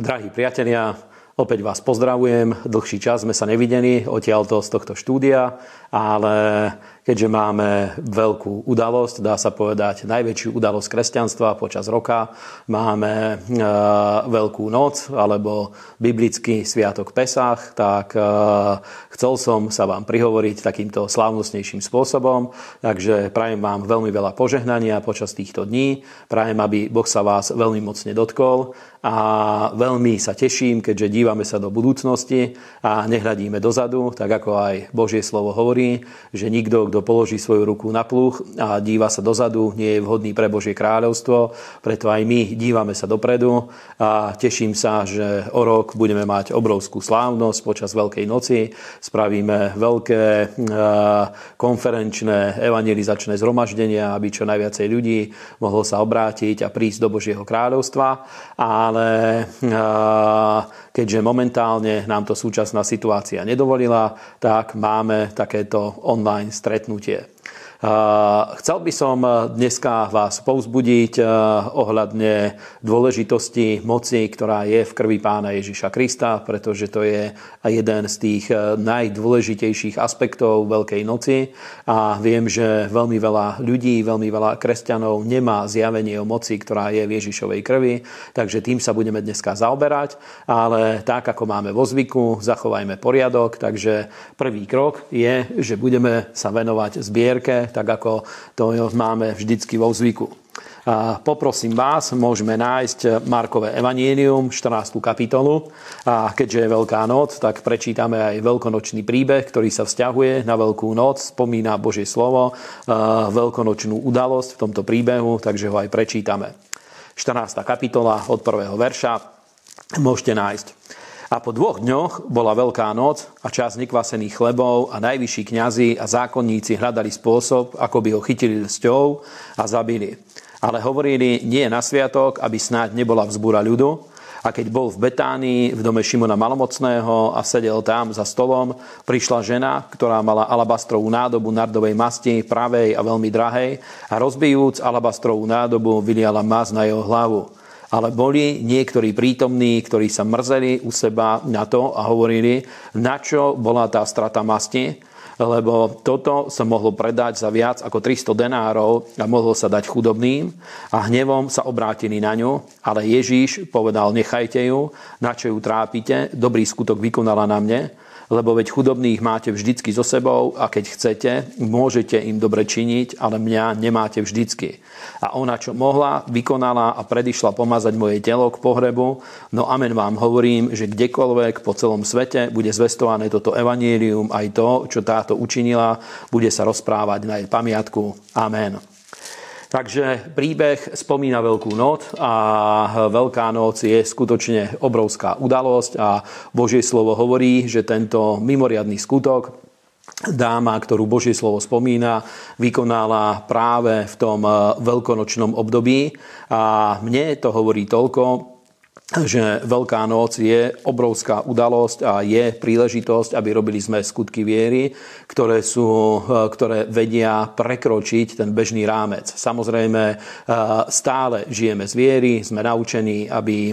Drahí priatelia, Opäť vás pozdravujem, dlhší čas sme sa nevideli odtiaľto z tohto štúdia, ale keďže máme veľkú udalosť, dá sa povedať najväčšiu udalosť kresťanstva počas roka, máme e, Veľkú noc alebo biblický sviatok Pesach, tak e, chcel som sa vám prihovoriť takýmto slávnostnejším spôsobom, takže prajem vám veľmi veľa požehnania počas týchto dní, prajem, aby Boh sa vás veľmi mocne dotkol a veľmi sa teším, keďže dívame sa do budúcnosti a nehľadíme dozadu, tak ako aj Božie slovo hovorí, že nikto, kto položí svoju ruku na pluch a díva sa dozadu, nie je vhodný pre Božie kráľovstvo, preto aj my dívame sa dopredu a teším sa, že o rok budeme mať obrovskú slávnosť počas Veľkej noci, spravíme veľké e, konferenčné evangelizačné zhromaždenia, aby čo najviacej ľudí mohlo sa obrátiť a prísť do Božieho kráľovstva, ale e, keďže momentálne nám to súčasná situácia nedovolila, tak máme takéto online stretnutie. Chcel by som eh, dneska vás povzbudiť eh, ohľadne dôležitosti moci, ktorá je v krvi pána Ježiša Krista, pretože to je jeden z tých eh, najdôležitejších aspektov Veľkej noci. A viem, že veľmi veľa ľudí, veľmi veľa kresťanov nemá zjavenie o moci, ktorá je v Ježišovej krvi, takže tým sa budeme dneska zaoberať. Ale tak, ako máme vo zvyku, zachovajme poriadok, takže prvý krok je, že budeme sa venovať zbierke tak ako to máme vždycky vo zvyku. Poprosím vás, môžeme nájsť Markové evanílium, 14. kapitolu. A keďže je Veľká noc, tak prečítame aj veľkonočný príbeh, ktorý sa vzťahuje na Veľkú noc, spomína Božie slovo, veľkonočnú udalosť v tomto príbehu, takže ho aj prečítame. 14. kapitola od prvého verša môžete nájsť. A po dvoch dňoch bola veľká noc a čas nekvasených chlebov a najvyšší kňazi a zákonníci hľadali spôsob, ako by ho chytili sťou a zabili. Ale hovorili, nie na sviatok, aby snáď nebola vzbúra ľudu, a keď bol v Betánii, v dome Šimona Malomocného a sedel tam za stolom, prišla žena, ktorá mala alabastrovú nádobu nardovej masti, pravej a veľmi drahej, a rozbijúc alabastrovú nádobu, vyliala mas na jeho hlavu ale boli niektorí prítomní, ktorí sa mrzeli u seba na to a hovorili, na čo bola tá strata masti, lebo toto sa mohlo predať za viac ako 300 denárov a mohlo sa dať chudobným a hnevom sa obrátili na ňu, ale Ježíš povedal, nechajte ju, na čo ju trápite, dobrý skutok vykonala na mne, lebo veď chudobných máte vždycky so sebou a keď chcete, môžete im dobre činiť, ale mňa nemáte vždycky. A ona, čo mohla, vykonala a predišla pomazať moje telo k pohrebu, no amen vám hovorím, že kdekoľvek po celom svete bude zvestované toto evanílium, aj to, čo táto učinila, bude sa rozprávať na jej pamiatku. Amen. Takže príbeh spomína Veľkú noc a Veľká noc je skutočne obrovská udalosť a Božie slovo hovorí, že tento mimoriadný skutok dáma, ktorú Božie slovo spomína, vykonala práve v tom eh, veľkonočnom období. A mne to hovorí toľko, že Veľká noc je obrovská udalosť a je príležitosť, aby robili sme skutky viery, ktoré, sú, e, ktoré vedia prekročiť ten bežný rámec. Samozrejme, e, stále žijeme z viery, sme naučení, aby e,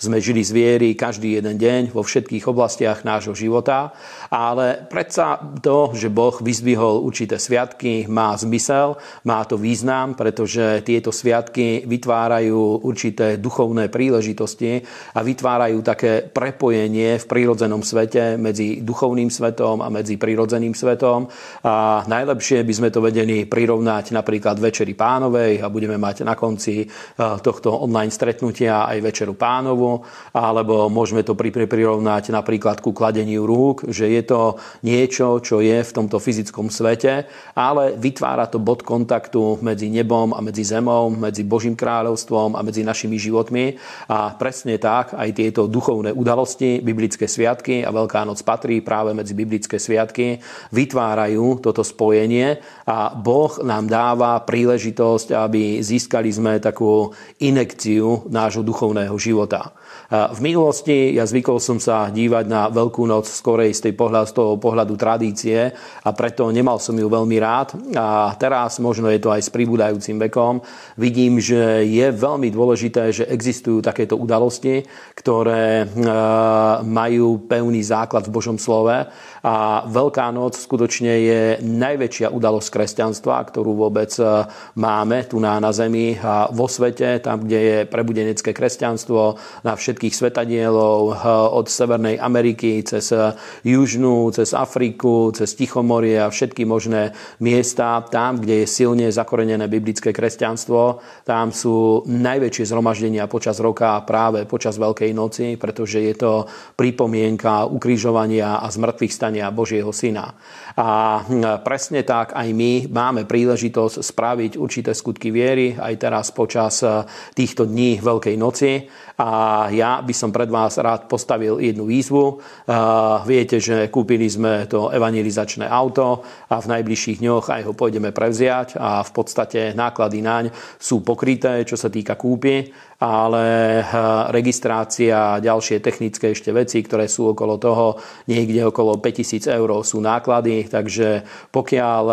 sme žili z viery každý jeden deň vo všetkých oblastiach nášho života ale predsa to, že Boh vyzvihol určité sviatky, má zmysel, má to význam, pretože tieto sviatky vytvárajú určité duchovné príležitosti a vytvárajú také prepojenie v prírodzenom svete medzi duchovným svetom a medzi prírodzeným svetom. A najlepšie by sme to vedeli prirovnať napríklad Večeri pánovej a budeme mať na konci e, tohto online stretnutia aj Večeru pánovu, alebo môžeme to prirovnať napríklad ku kladeniu rúk, že je je to niečo, čo je v tomto fyzickom svete, ale vytvára to bod kontaktu medzi nebom a medzi zemou, medzi Božím kráľovstvom a medzi našimi životmi. A presne tak aj tieto duchovné udalosti, biblické sviatky a Veľká noc patrí práve medzi biblické sviatky, vytvárajú toto spojenie a Boh nám dáva príležitosť, aby získali sme takú inekciu nášho duchovného života. V minulosti ja zvykol som sa dívať na Veľkú noc skorej z, pohľad, z toho pohľadu tradície a preto nemal som ju veľmi rád. A teraz, možno je to aj s pribúdajúcim vekom, vidím, že je veľmi dôležité, že existujú takéto udalosti, ktoré e, majú pevný základ v Božom slove a Veľká noc skutočne je najväčšia udalosť kresťanstva, ktorú vôbec e, máme tu na, na zemi a vo svete, tam, kde je prebudenecké kresťanstvo na všetkých svetadielov e, od Severnej Ameriky cez e, Južnú, cez Afriku, cez Tichomorie a všetky možné miesta, tam, kde je silne zakorenené biblické kresťanstvo, tam sú najväčšie zhromaždenia počas roka práve počas Veľkej noci, pretože je to pripomienka ukrižovania a zmrtvých staní vzkriesania Božieho Syna. A hm, presne tak aj my máme príležitosť spraviť určité skutky viery aj teraz počas eh, týchto dní Veľkej noci a ja by som pred vás rád postavil jednu výzvu. Viete, že kúpili sme to evangelizačné auto a v najbližších dňoch aj ho pôjdeme prevziať a v podstate náklady naň sú pokryté, čo sa týka kúpy, ale registrácia a ďalšie technické ešte veci, ktoré sú okolo toho, niekde okolo 5000 eur sú náklady, takže pokiaľ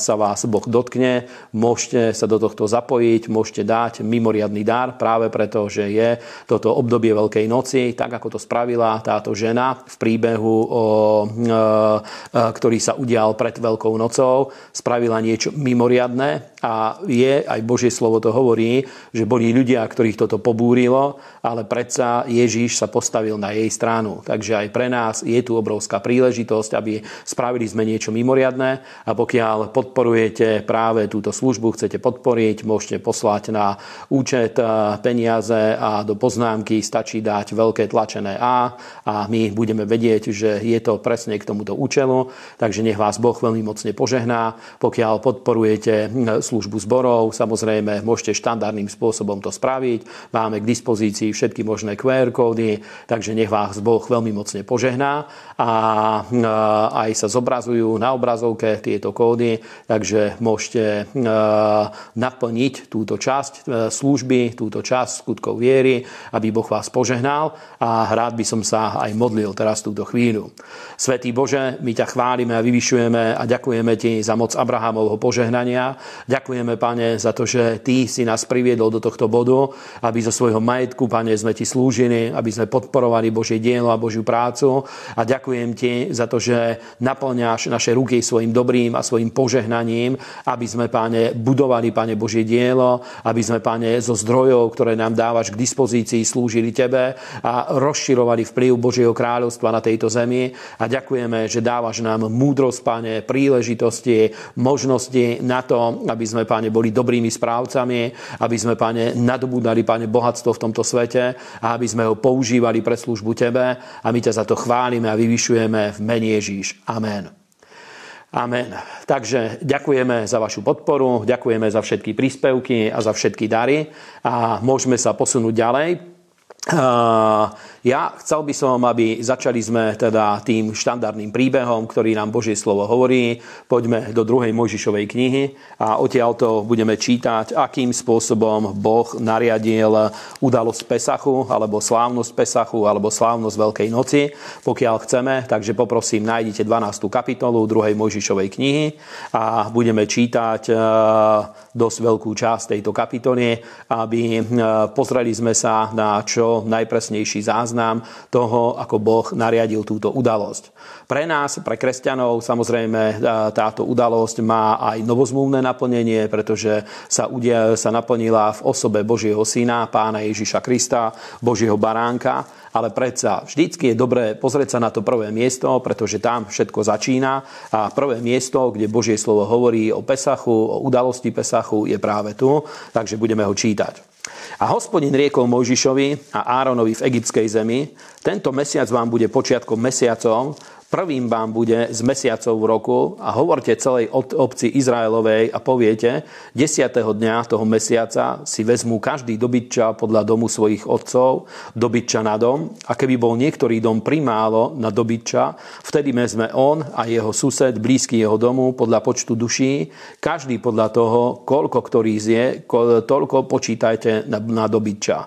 sa vás Boh dotkne, môžete sa do tohto zapojiť, môžete dať mimoriadný dar práve preto, že je toto obdobie Veľkej noci, tak ako to spravila táto žena v príbehu, o, e, e, ktorý sa udial pred Veľkou nocou, spravila niečo mimoriadné, a je, aj Božie slovo to hovorí, že boli ľudia, ktorých toto pobúrilo, ale predsa Ježíš sa postavil na jej stranu. Takže aj pre nás je tu obrovská príležitosť, aby spravili sme niečo mimoriadné a pokiaľ podporujete práve túto službu, chcete podporiť, môžete poslať na účet e, peniaze a do poznámky stačí dať veľké tlačené A a my budeme vedieť, že je to presne k tomuto účelu. Takže nech vás Boh veľmi mocne požehná. Pokiaľ podporujete e, službu zborov. Samozrejme, môžete štandardným spôsobom to spraviť. Máme k dispozícii všetky možné QR kódy, takže nech vás Boh veľmi mocne požehná a e, aj sa zobrazujú na obrazovke tieto kódy, takže môžete e, naplniť túto časť e, služby, túto časť skutkov viery, aby Boh vás požehnal a rád by som sa aj modlil teraz túto chvíľu. Svetý Bože, my ťa chválime a vyvyšujeme a ďakujeme ti za moc Abrahamovho požehnania. Ďakujeme Ďakujeme, pane, za to, že ty si nás priviedol do tohto bodu, aby zo svojho majetku, pane, sme ti slúžili, aby sme podporovali Božie dielo a Božiu prácu. A ďakujem ti za to, že naplňáš naše ruky svojim dobrým a svojim požehnaním, aby sme, pane, budovali, pane, Božie dielo, aby sme, pane, zo zdrojov, ktoré nám dávaš k dispozícii, slúžili tebe a rozširovali vplyv Božieho kráľovstva na tejto zemi. A ďakujeme, že dávaš nám múdrosť, pane, príležitosti, možnosti na to, aby sme, Pane, boli dobrými správcami, aby sme, Pane, nadobúdali, Pane, bohatstvo v tomto svete a aby sme ho používali pre službu Tebe a my ťa za to chválime a vyvyšujeme v mene Ježíš. Amen. Amen. Takže ďakujeme za vašu podporu, ďakujeme za všetky príspevky a za všetky dary a môžeme sa posunúť ďalej. Eh, ja chcel by som, aby začali sme teda tým štandardným príbehom, ktorý nám Božie slovo hovorí. Poďme do druhej Mojžišovej knihy a odtiaľto budeme čítať, akým spôsobom Boh nariadil udalosť Pesachu, alebo slávnosť Pesachu, alebo slávnosť Veľkej noci, pokiaľ chceme. Takže poprosím, nájdite 12. kapitolu druhej Mojžišovej knihy a budeme čítať eh, dosť veľkú časť tejto kapitoly, aby eh, pozreli sme sa na čo najpresnejší záznam toho, ako Boh nariadil túto udalosť. Pre nás, pre kresťanov, samozrejme e, táto udalosť má aj novozmúvne naplnenie, pretože sa, udia, sa naplnila v osobe Božieho Syna, Pána Ježiša Krista, Božieho Baránka, ale predsa vždycky je dobré pozrieť sa na to prvé miesto, pretože tam všetko začína a prvé miesto, kde Božie slovo hovorí o Pesachu, o udalosti Pesachu je práve tu, takže budeme ho čítať. A hospodin riekol Mojžišovi a Áronovi v egyptskej zemi, tento mesiac vám bude počiatkom mesiacov, prvým vám bude z mesiacov roku a hovorte celej obci Izraelovej a poviete, 10. dňa toho mesiaca si vezmú každý dobytča podľa domu svojich otcov, dobytča na dom a keby bol niektorý dom primálo na dobytča, vtedy vezme on a jeho sused blízky jeho domu podľa počtu duší, každý podľa toho, koľko ktorý zje, toľko počítajte na dobytča.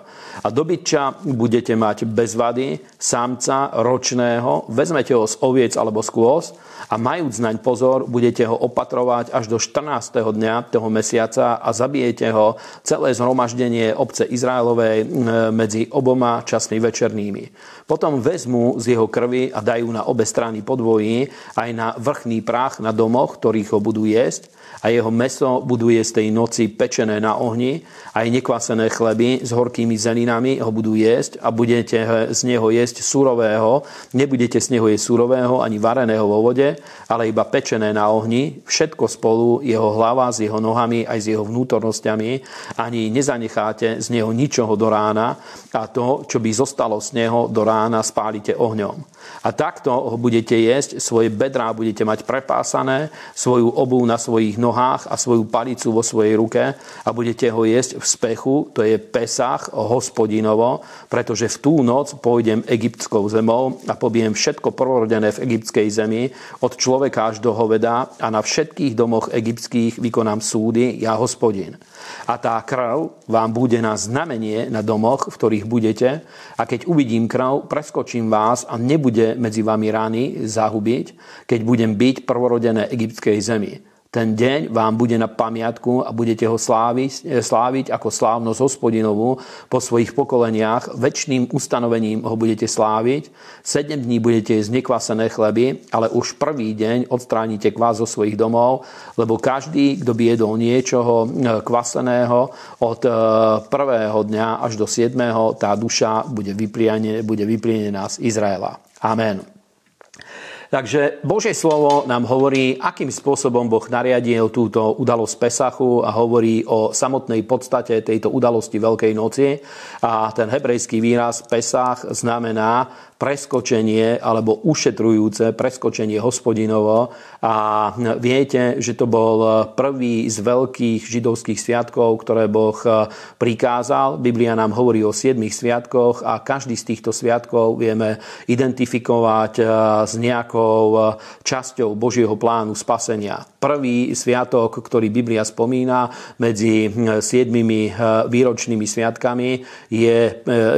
A dobytča budete mať bez vady, samca ročného, vezmete ho z ovi- oviec alebo skôz a majúc naň pozor, budete ho opatrovať až do 14. dňa toho mesiaca a zabijete ho celé zhromaždenie obce Izraelovej medzi oboma časmi večernými. Potom vezmu z jeho krvi a dajú na obe strany podvojí aj na vrchný prach na domoch, ktorých ho budú jesť a jeho meso budú jesť tej noci pečené na ohni, aj nekvasené chleby s horkými zeninami ho budú jesť a budete z neho jesť surového, nebudete z neho jesť surového ani vareného vo vode, ale iba pečené na ohni, všetko spolu, jeho hlava s jeho nohami aj s jeho vnútornosťami, ani nezanecháte z neho ničoho do rána a to, čo by zostalo z neho do rána, spálite ohňom. A takto ho budete jesť, svoje bedrá budete mať prepásané, svoju obu na svojich nohách nohách a svoju palicu vo svojej ruke a budete ho jesť v spechu, to je Pesach, hospodinovo, pretože v tú noc pôjdem egyptskou zemou a pobijem všetko prorodené v egyptskej zemi, od človeka až do hoveda a na všetkých domoch egyptských vykonám súdy, ja hospodin. A tá krv vám bude na znamenie na domoch, v ktorých budete a keď uvidím krv, preskočím vás a nebude medzi vami rány zahubiť, keď budem byť prvorodené egyptskej zemi ten deň vám bude na pamiatku a budete ho sláviť, sláviť ako slávnosť hospodinovú po svojich pokoleniach. Večným ustanovením ho budete sláviť. Sedem dní budete jesť nekvasené chleby, ale už prvý deň odstránite kvás zo svojich domov, lebo každý, kto by jedol niečoho e, kvaseného od e, prvého dňa až do siedmého, tá duša bude vyplienená, bude vyplienená z Izraela. Amen. Takže Božie slovo nám hovorí, akým spôsobom Boh nariadil túto udalosť Pesachu a hovorí o samotnej podstate tejto udalosti Veľkej noci. A ten hebrejský výraz Pesach znamená preskočenie alebo ušetrujúce preskočenie hospodinovo a viete, že to bol eh, prvý z veľkých židovských sviatkov, ktoré Boh eh, prikázal. Biblia nám hovorí o siedmých sviatkoch a každý z týchto sviatkov vieme identifikovať eh, s nejakou časťou Božieho plánu spasenia. Prvý sviatok, ktorý Biblia spomína medzi hm, siedmimi výročnými sviatkami je,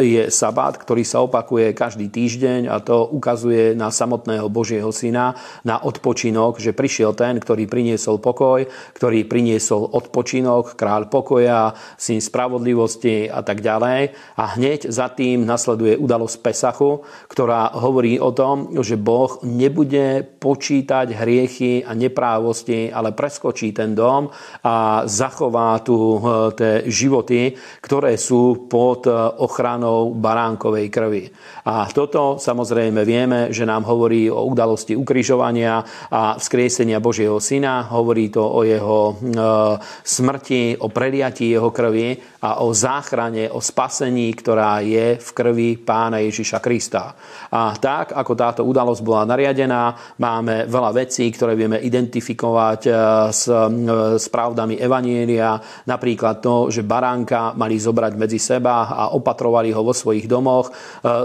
je sabát, ktorý sa opakuje každý týždeň a to ukazuje na samotného Božieho syna, na odpočinok spomienok, že prišiel ten, ktorý priniesol pokoj, ktorý priniesol odpočinok, kráľ pokoja, syn spravodlivosti a tak ďalej. A hneď za tým nasleduje udalosť Pesachu, ktorá hovorí o tom, že Boh nebude počítať hriechy a neprávosti, ale preskočí ten dom a zachová tu eh, tie životy, ktoré sú pod eh, ochranou baránkovej krvi. A toto samozrejme vieme, že nám hovorí o udalosti ukrižovania a vzkriesenia Božieho syna, hovorí to o jeho e, smrti, o preliatí jeho krvi a o záchrane, o spasení, ktorá je v krvi pána Ježiša Krista. A tak, ako táto udalosť bola nariadená, máme veľa vecí, ktoré vieme identifikovať e, s, e, s pravdami Evanielia, napríklad to, že baránka mali zobrať medzi seba a opatrovali ho vo svojich domoch.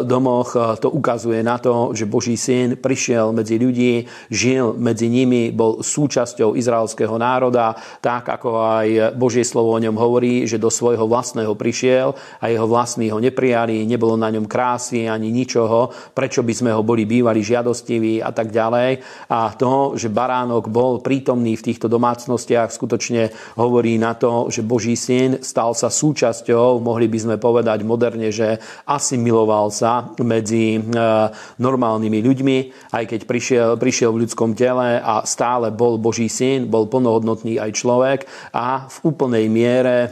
domoch to ukazuje na to, že Boží syn prišiel medzi ľudí, žil medzi medzi nimi, bol súčasťou izraelského národa, tak ako aj Božie slovo o ňom hovorí, že do svojho vlastného prišiel a jeho vlastní ho neprijali, nebolo na ňom krásy ani ničoho, prečo by sme ho boli bývali žiadostiví a tak ďalej. A to, že baránok bol prítomný v týchto domácnostiach, skutočne hovorí na to, že Boží syn stal sa súčasťou, mohli by sme povedať moderne, že asimiloval sa medzi eh, normálnymi ľuďmi, aj keď prišiel, prišiel v ľudskom tele, a stále bol Boží syn, bol plnohodnotný aj človek a v úplnej miere eh,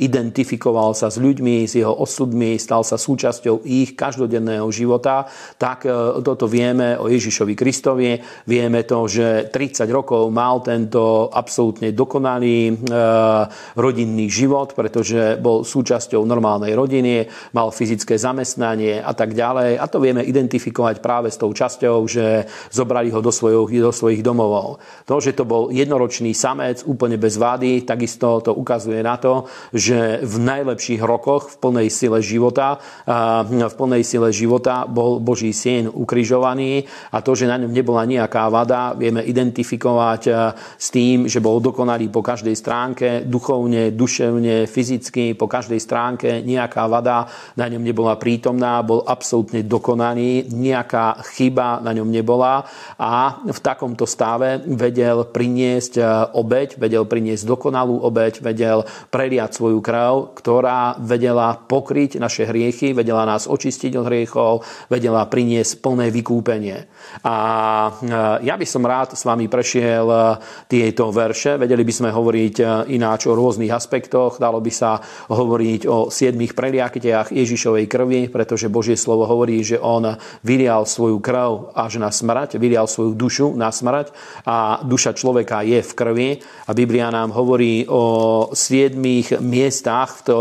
identifikoval sa s ľuďmi, s jeho osudmi, stal sa súčasťou ich každodenného života. Tak eh, toto vieme o Ježišovi Kristovi. Vieme to, že 30 rokov mal tento absolútne dokonalý eh, rodinný život, pretože bol súčasťou normálnej rodiny, mal fyzické zamestnanie a tak ďalej. A to vieme identifikovať práve s tou časťou, že zobrali ho do, svojho, do do svojich domovov. To, že to bol jednoročný samec úplne bez vády, takisto to ukazuje na to, že v najlepších rokoch v plnej sile života, v plnej sile života bol Boží sien ukrižovaný a to, že na ňom nebola nejaká vada, vieme identifikovať s tým, že bol dokonalý po každej stránke, duchovne, duševne, fyzicky, po každej stránke nejaká vada na ňom nebola prítomná, bol absolútne dokonaný, nejaká chyba na ňom nebola a v takom takomto stave vedel priniesť e, obeď, vedel priniesť dokonalú obeď, vedel preliať svoju krv, ktorá vedela pokryť naše hriechy, vedela nás očistiť od hriechov, vedela priniesť plné vykúpenie. A e, ja by som rád s vami prešiel e, tieto verše. Vedeli by sme hovoriť ináč o rôznych aspektoch. Dalo by sa hovoriť o siedmých preliaktiach Ježišovej krvi, pretože Božie slovo hovorí, že on vylial svoju krv až na smrť, vylial svoju dušu na a smrť a duša človeka je v krvi. A Biblia nám hovorí o siedmých miestach v, to,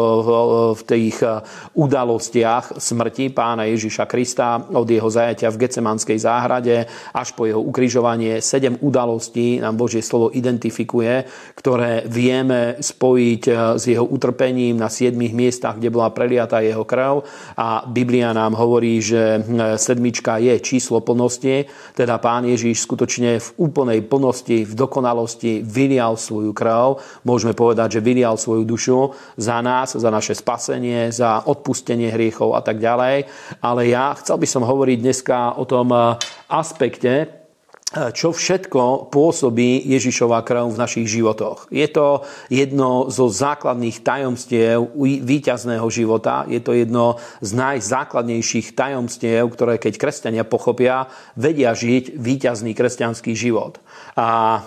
v tých eh, udalostiach smrti pána Ježiša Krista od jeho zajatia v Gecemanskej záhrade až po jeho ukrižovanie. Sedem udalostí nám Božie slovo identifikuje, ktoré vieme spojiť eh, s jeho utrpením na siedmých miestach, kde bola preliata jeho krv. A Biblia nám hovorí, že eh, sedmička je číslo plnosti, teda pán Ježiš skutočne skutočne v úplnej plnosti, v dokonalosti vylial svoju krv. Môžeme povedať, že vylial svoju dušu za nás, za naše spasenie, za odpustenie hriechov a tak ďalej. Ale ja chcel by som hovoriť dneska o tom eh, aspekte, E, čo všetko pôsobí Ježišová krv v našich životoch. Je to jedno zo základných tajomstiev víťazného života, je to jedno z najzákladnejších tajomstiev, ktoré keď kresťania pochopia, vedia žiť víťazný kresťanský život. A e,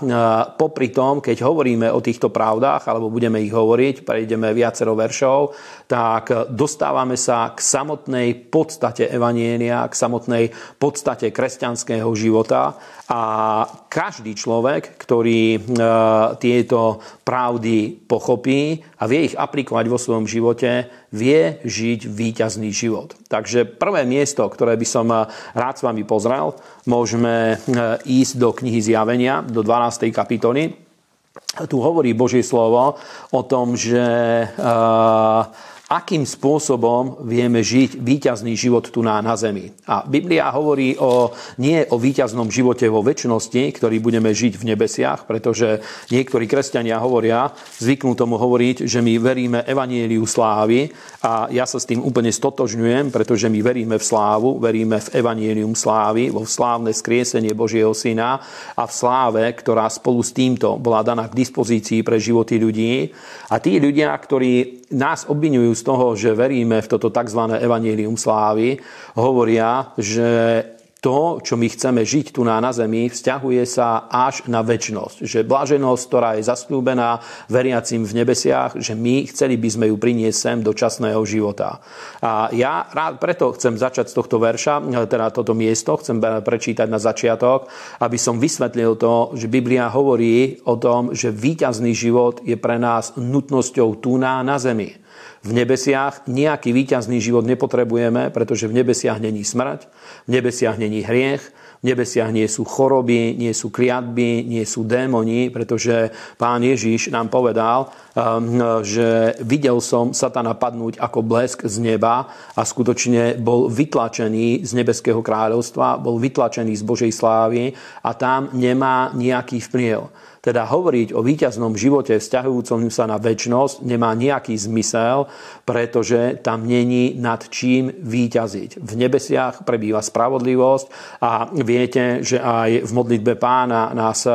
popri tom, keď hovoríme o týchto pravdách, alebo budeme ich hovoriť, prejdeme viacero veršov, tak dostávame sa k samotnej podstate evanienia, k samotnej podstate kresťanského života a každý človek, ktorý e, tieto pravdy pochopí a vie ich aplikovať vo svojom živote, vie žiť výťazný život. Takže prvé miesto, ktoré by som e, rád s vami pozrel, môžeme e, ísť do knihy Zjavenia, do 12. kapitoly. Tu hovorí Božie slovo o tom, že uh, akým spôsobom vieme žiť víťazný život tu na, na zemi. A Biblia hovorí o, nie o víťaznom živote vo väčšnosti, ktorý budeme žiť v nebesiach, pretože niektorí kresťania hovoria, zvyknú tomu hovoriť, že my veríme evanieliu slávy a ja sa s tým úplne stotožňujem, pretože my veríme v slávu, veríme v evanielium slávy, vo slávne skriesenie Božieho Syna a v sláve, ktorá spolu s týmto bola daná k dispozícii pre životy ľudí. A tí ľudia, ktorí nás obvinujú z z toho, že veríme v toto tzv. evanílium slávy, hovoria, že to, čo my chceme žiť tu na, na zemi, vzťahuje sa až na väčnosť. Že blaženosť, ktorá je zaslúbená veriacim v nebesiach, že my chceli by sme ju priniesť sem do časného života. A ja rád preto chcem začať z tohto verša, teda toto miesto, chcem prečítať na začiatok, aby som vysvetlil to, že Biblia hovorí o tom, že výťazný život je pre nás nutnosťou tu na, na zemi. V nebesiach nejaký výťazný život nepotrebujeme, pretože v nebesiach není smrť, v nebesiach není hriech, v nebesiach nie sú choroby, nie sú kliatby, nie sú démoni, pretože pán Ježiš nám povedal, ehm, že videl som satana padnúť ako blesk z neba a skutočne bol vytlačený z nebeského kráľovstva, bol vytlačený z Božej slávy a tam nemá nejaký vplyv. Teda hovoriť o víťaznom živote vzťahujúcom sa na väčnosť nemá nejaký zmysel, pretože tam není nad čím víťaziť. V nebesiach prebýva spravodlivosť a viete, že aj v modlitbe pána nás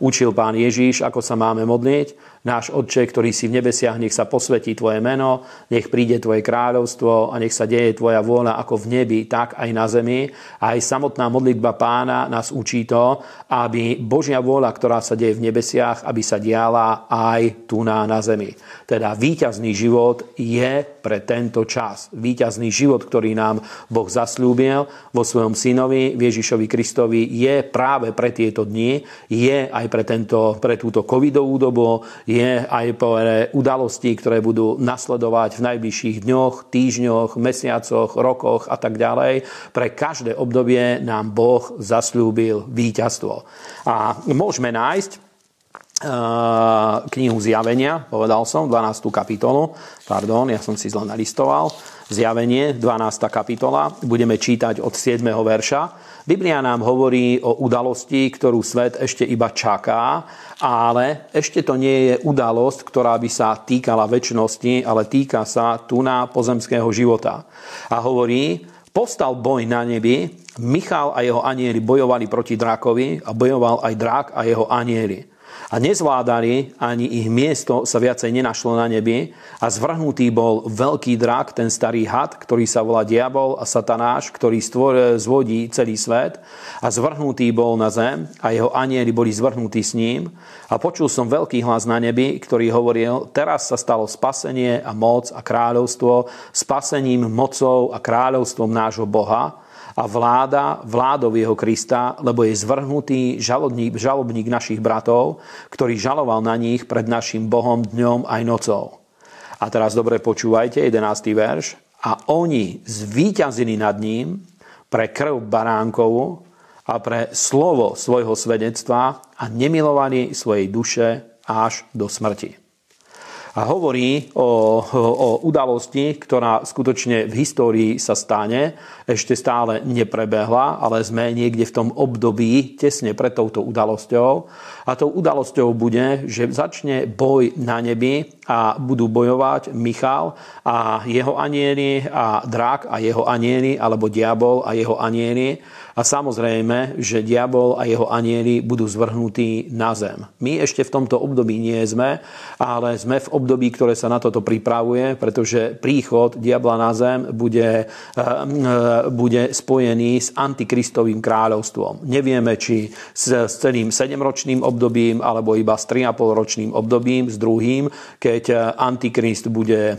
učil pán Ježíš, ako sa máme modliť Náš Otče, ktorý si v nebesiach, nech sa posvetí Tvoje meno, nech príde Tvoje kráľovstvo a nech sa deje Tvoja vôľa ako v nebi, tak aj na zemi. A aj samotná modlitba pána nás učí to, aby Božia vôľa, ktorá sa deje v nebesiach, aby sa diala aj tu na, na zemi. Teda víťazný život je pre tento čas. Výťazný život, ktorý nám Boh zaslúbil vo svojom synovi Ježišovi Kristovi je práve pre tieto dni, je aj pre, tento, pre túto covidovú dobu, je aj pre udalosti, ktoré budú nasledovať v najbližších dňoch, týždňoch, mesiacoch, rokoch a tak ďalej. Pre každé obdobie nám Boh zaslúbil víťazstvo. A môžeme nájsť Ehm, knihu Zjavenia, povedal som, 12. kapitolu, pardon, ja som si zle nalistoval, Zjavenie, 12. kapitola, budeme čítať od 7. verša. Biblia nám hovorí o udalosti, ktorú svet ešte iba čaká, ale ešte to nie je udalosť, ktorá by sa týkala väčšnosti, ale týka sa tu na pozemského života. A hovorí, postal boj na nebi, Michal a jeho anieli bojovali proti drakovi a bojoval aj drak a jeho anieli. A nezvládali ani ich miesto sa viacej nenašlo na nebi a zvrhnutý bol veľký drak, ten starý had, ktorý sa volá diabol a satanáš, ktorý stvor, zvodí celý svet a zvrhnutý bol na zem a jeho anieli boli zvrhnutí s ním a počul som veľký hlas na nebi, ktorý hovoril, teraz sa stalo spasenie a moc a kráľovstvo, spasením, mocou a kráľovstvom nášho Boha, a vláda vládov jeho Krista, lebo je zvrhnutý žalobník, žalobník našich bratov, ktorý žaloval na nich pred našim Bohom dňom aj nocou. A teraz dobre počúvajte, 11. verš. A oni zvýťazili nad ním pre krv baránkovu a pre slovo svojho svedectva a nemilovali svojej duše až do smrti a hovorí o, o udalosti, ktorá skutočne v histórii sa stane, ešte stále neprebehla, ale sme niekde v tom období tesne pred touto udalosťou. A tou udalosťou bude, že začne boj na nebi a budú bojovať Michal a jeho anieny a drák a jeho anieny, alebo diabol a jeho anieny. A samozrejme, že diabol a jeho anieli budú zvrhnutí na zem. My ešte v tomto období nie sme, ale sme v období, ktoré sa na toto pripravuje, pretože príchod diabla na zem bude, eh, eh, bude spojený s antikristovým kráľovstvom. Nevieme, či s, celým sedemročným ročným obdobím, alebo iba s 3,5-ročným obdobím, s druhým, keď eh, antikrist bude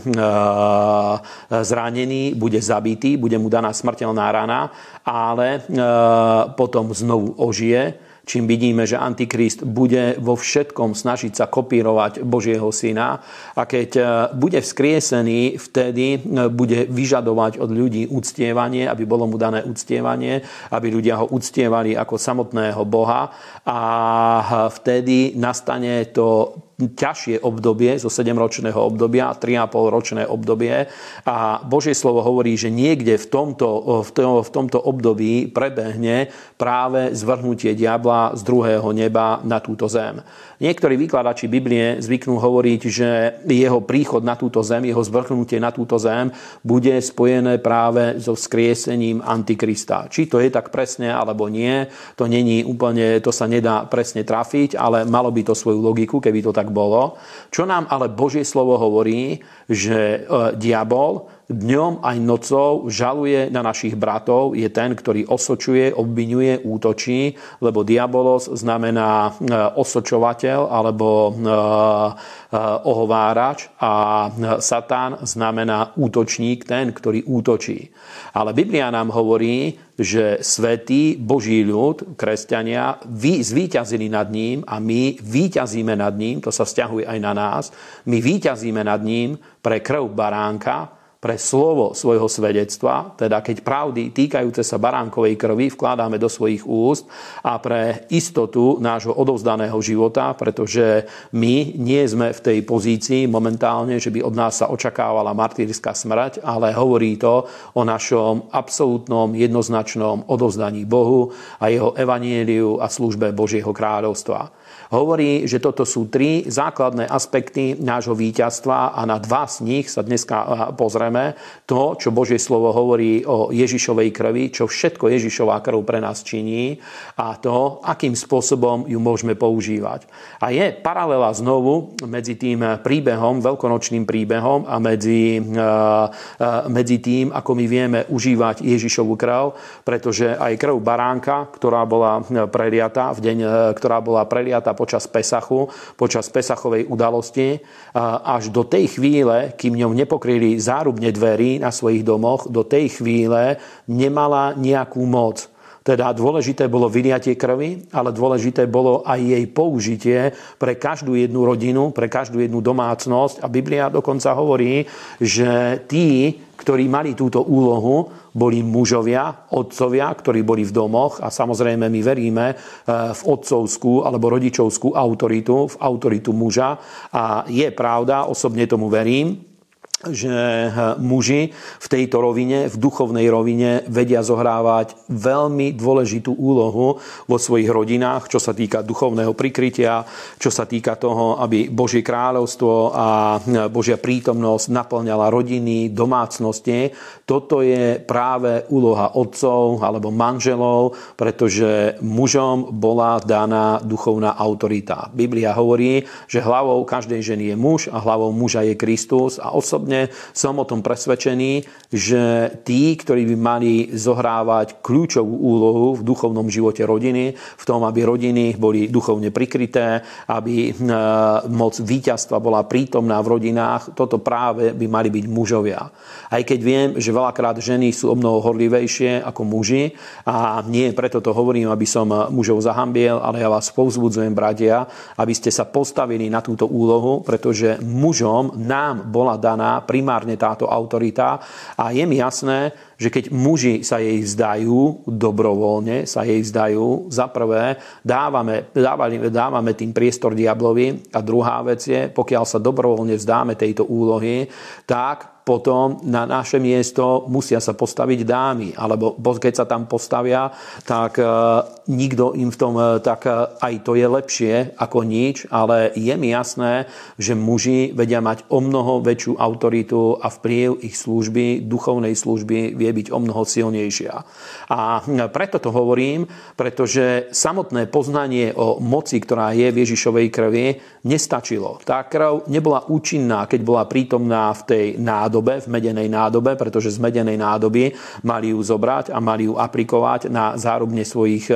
zranený, bude zabitý, bude mu daná smrteľná rana, ale Eh, potom znovu ožije, čím vidíme, že Antikrist bude vo všetkom snažiť sa kopírovať Božieho syna a keď eh, bude vzkriesený, vtedy eh, bude vyžadovať od ľudí uctievanie, aby bolo mu dané uctievanie, aby ľudia ho uctievali ako samotného Boha a vtedy nastane to ťažšie obdobie, zo 7-ročného obdobia, 3,5-ročné obdobie. A Božie slovo hovorí, že niekde v tomto, v, tom, v tomto období prebehne práve zvrhnutie diabla z druhého neba na túto zem. Niektorí vykladači Biblie zvyknú hovoriť, že jeho príchod na túto zem, jeho zvrhnutie na túto zem bude spojené práve so vzkriesením Antikrista. Či to je tak presne, alebo nie, to není úplne, to sa nedá presne trafiť, ale malo by to svoju logiku, keby to tak bolo. Čo nám ale Božie slovo hovorí, že e, diabol dňom aj nocou žaluje na našich bratov, je ten, ktorý osočuje, obvinuje, útočí, lebo diabolos znamená e, osočovateľ alebo e, ohovárač a satán znamená útočník, ten, ktorý útočí. Ale Biblia nám hovorí, že svetý Boží ľud, kresťania, vy zvíťazili nad ním a my výťazíme nad ním, to sa vzťahuje aj na nás, my výťazíme nad ním pre krv baránka, pre slovo svojho svedectva, teda keď pravdy týkajúce sa baránkovej krvi vkladáme do svojich úst a pre istotu nášho odovzdaného života, pretože my nie sme v tej pozícii momentálne, že by od nás sa očakávala martýrska smrť, ale hovorí to o našom absolútnom, jednoznačnom odovzdaní Bohu a jeho evanieliu a službe Božieho kráľovstva hovorí, že toto sú tri základné aspekty nášho víťazstva a na dva z nich sa dneska pozrieme. To, čo Božie slovo hovorí o Ježišovej krvi, čo všetko Ježišová krv pre nás činí a to, akým spôsobom ju môžeme používať. A je paralela znovu medzi tým príbehom, veľkonočným príbehom a medzi, medzi tým, ako my vieme užívať Ježišovú krv, pretože aj krv baránka, ktorá bola preliata v deň, e, ktorá bola preliata počas Pesachu, počas Pesachovej udalosti, až do tej chvíle, kým ňom nepokryli zárubne dverí na svojich domoch, do tej chvíle nemala nejakú moc. Teda dôležité bolo vyliatie krvi, ale dôležité bolo aj jej použitie pre každú jednu rodinu, pre každú jednu domácnosť. A Biblia dokonca hovorí, že tí, ktorí mali túto úlohu, boli mužovia, otcovia, ktorí boli v domoch a samozrejme my veríme e, v otcovskú alebo rodičovskú autoritu, v autoritu muža a je pravda, osobne tomu verím, že eh, muži v tejto rovine, v duchovnej rovine vedia zohrávať veľmi dôležitú úlohu vo svojich rodinách, čo sa týka duchovného prikrytia, čo sa týka toho, aby Božie kráľovstvo a eh, Božia prítomnosť naplňala rodiny, domácnosti. Toto je práve úloha otcov alebo manželov, pretože mužom bola daná duchovná autorita. Biblia hovorí, že hlavou každej ženy je muž a hlavou muža je Kristus a osobne osobne som o tom presvedčený, že tí, ktorí by mali zohrávať kľúčovú úlohu v duchovnom živote rodiny, v tom, aby rodiny boli duchovne prikryté, aby e, moc víťazstva bola prítomná v rodinách, toto práve by mali byť mužovia. Aj keď viem, že veľakrát ženy sú o mnoho horlivejšie ako muži a nie preto to hovorím, aby som mužov zahambiel, ale ja vás povzbudzujem, bratia, aby ste sa postavili na túto úlohu, pretože mužom nám bola daná primárne táto autorita a je mi jasné, že keď muži sa jej vzdajú, dobrovoľne sa jej vzdajú, za prvé dávame, dávame, dávame tým priestor diablovi a druhá vec je, pokiaľ sa dobrovoľne vzdáme tejto úlohy, tak potom na naše miesto musia sa postaviť dámy, alebo keď sa tam postavia, tak eh, nikto im v tom e, tak e, aj to je lepšie ako nič, ale je mi jasné, že muži vedia mať o mnoho väčšiu autoritu a vplyv ich služby, duchovnej služby vie byť o mnoho silnejšia. A e, preto to hovorím, pretože samotné poznanie o moci, ktorá je v Ježišovej krvi, nestačilo. Tá krv nebola účinná, keď bola prítomná v tej nádobe, v medenej nádobe, pretože z medenej nádoby mali ju zobrať a mali ju aplikovať na zárubne svojich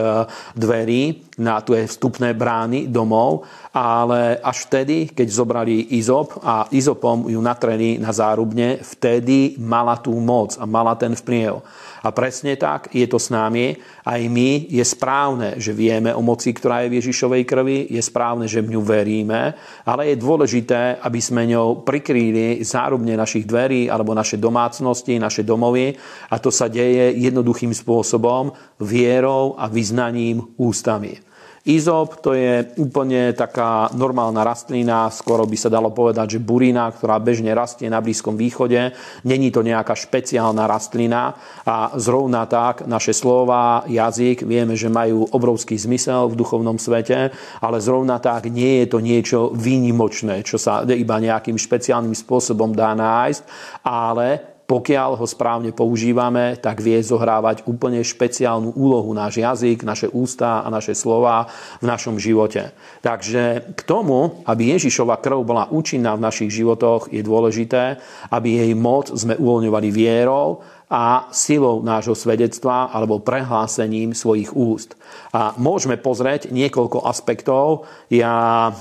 dverí, na tie vstupné brány domov, ale až vtedy, keď zobrali Izop a Izopom ju natreli na zárubne, vtedy mala tú moc a mala ten vplyv. A presne tak je to s nami. Aj my je správne, že vieme o moci, ktorá je v Ježišovej krvi, je správne, že v ňu veríme, ale je dôležité, aby sme ňou prikrýli zárubne našich dverí alebo naše domácnosti, naše domovy a to sa deje jednoduchým spôsobom, vierou a vyznaním vyznaním ústami. Izop to je úplne taká normálna rastlina, skoro by sa dalo povedať, že burina, ktorá bežne rastie na Blízkom východe. Není to nejaká špeciálna rastlina a zrovna tak naše slova, jazyk, vieme, že majú obrovský zmysel v duchovnom svete, ale zrovna tak nie je to niečo výnimočné, čo sa iba nejakým špeciálnym spôsobom dá nájsť, ale pokiaľ ho správne používame, tak vie zohrávať úplne špeciálnu úlohu náš jazyk, naše ústa a naše slova v našom živote. Takže k tomu, aby Ježišova krv bola účinná v našich životoch, je dôležité, aby jej moc sme uvoľňovali vierou a silou nášho svedectva alebo prehlásením svojich úst. A môžeme pozrieť niekoľko aspektov. Ja e,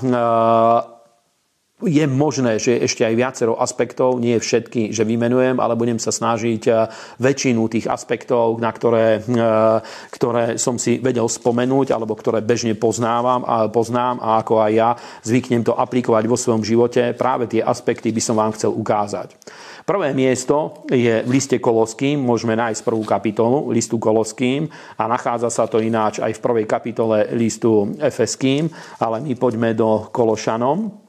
je možné, že je ešte aj viacero aspektov, nie všetky, že vymenujem, ale budem sa snažiť e, väčšinu tých aspektov, na ktoré, e, ktoré som si vedel spomenúť, alebo ktoré bežne poznávam a poznám a ako aj ja zvyknem to aplikovať vo svojom živote, práve tie aspekty by som vám chcel ukázať. Prvé miesto je v liste Koloským, môžeme nájsť prvú kapitolu listu Koloským a nachádza sa to ináč aj v prvej kapitole listu Efeským, ale my poďme do Kološanom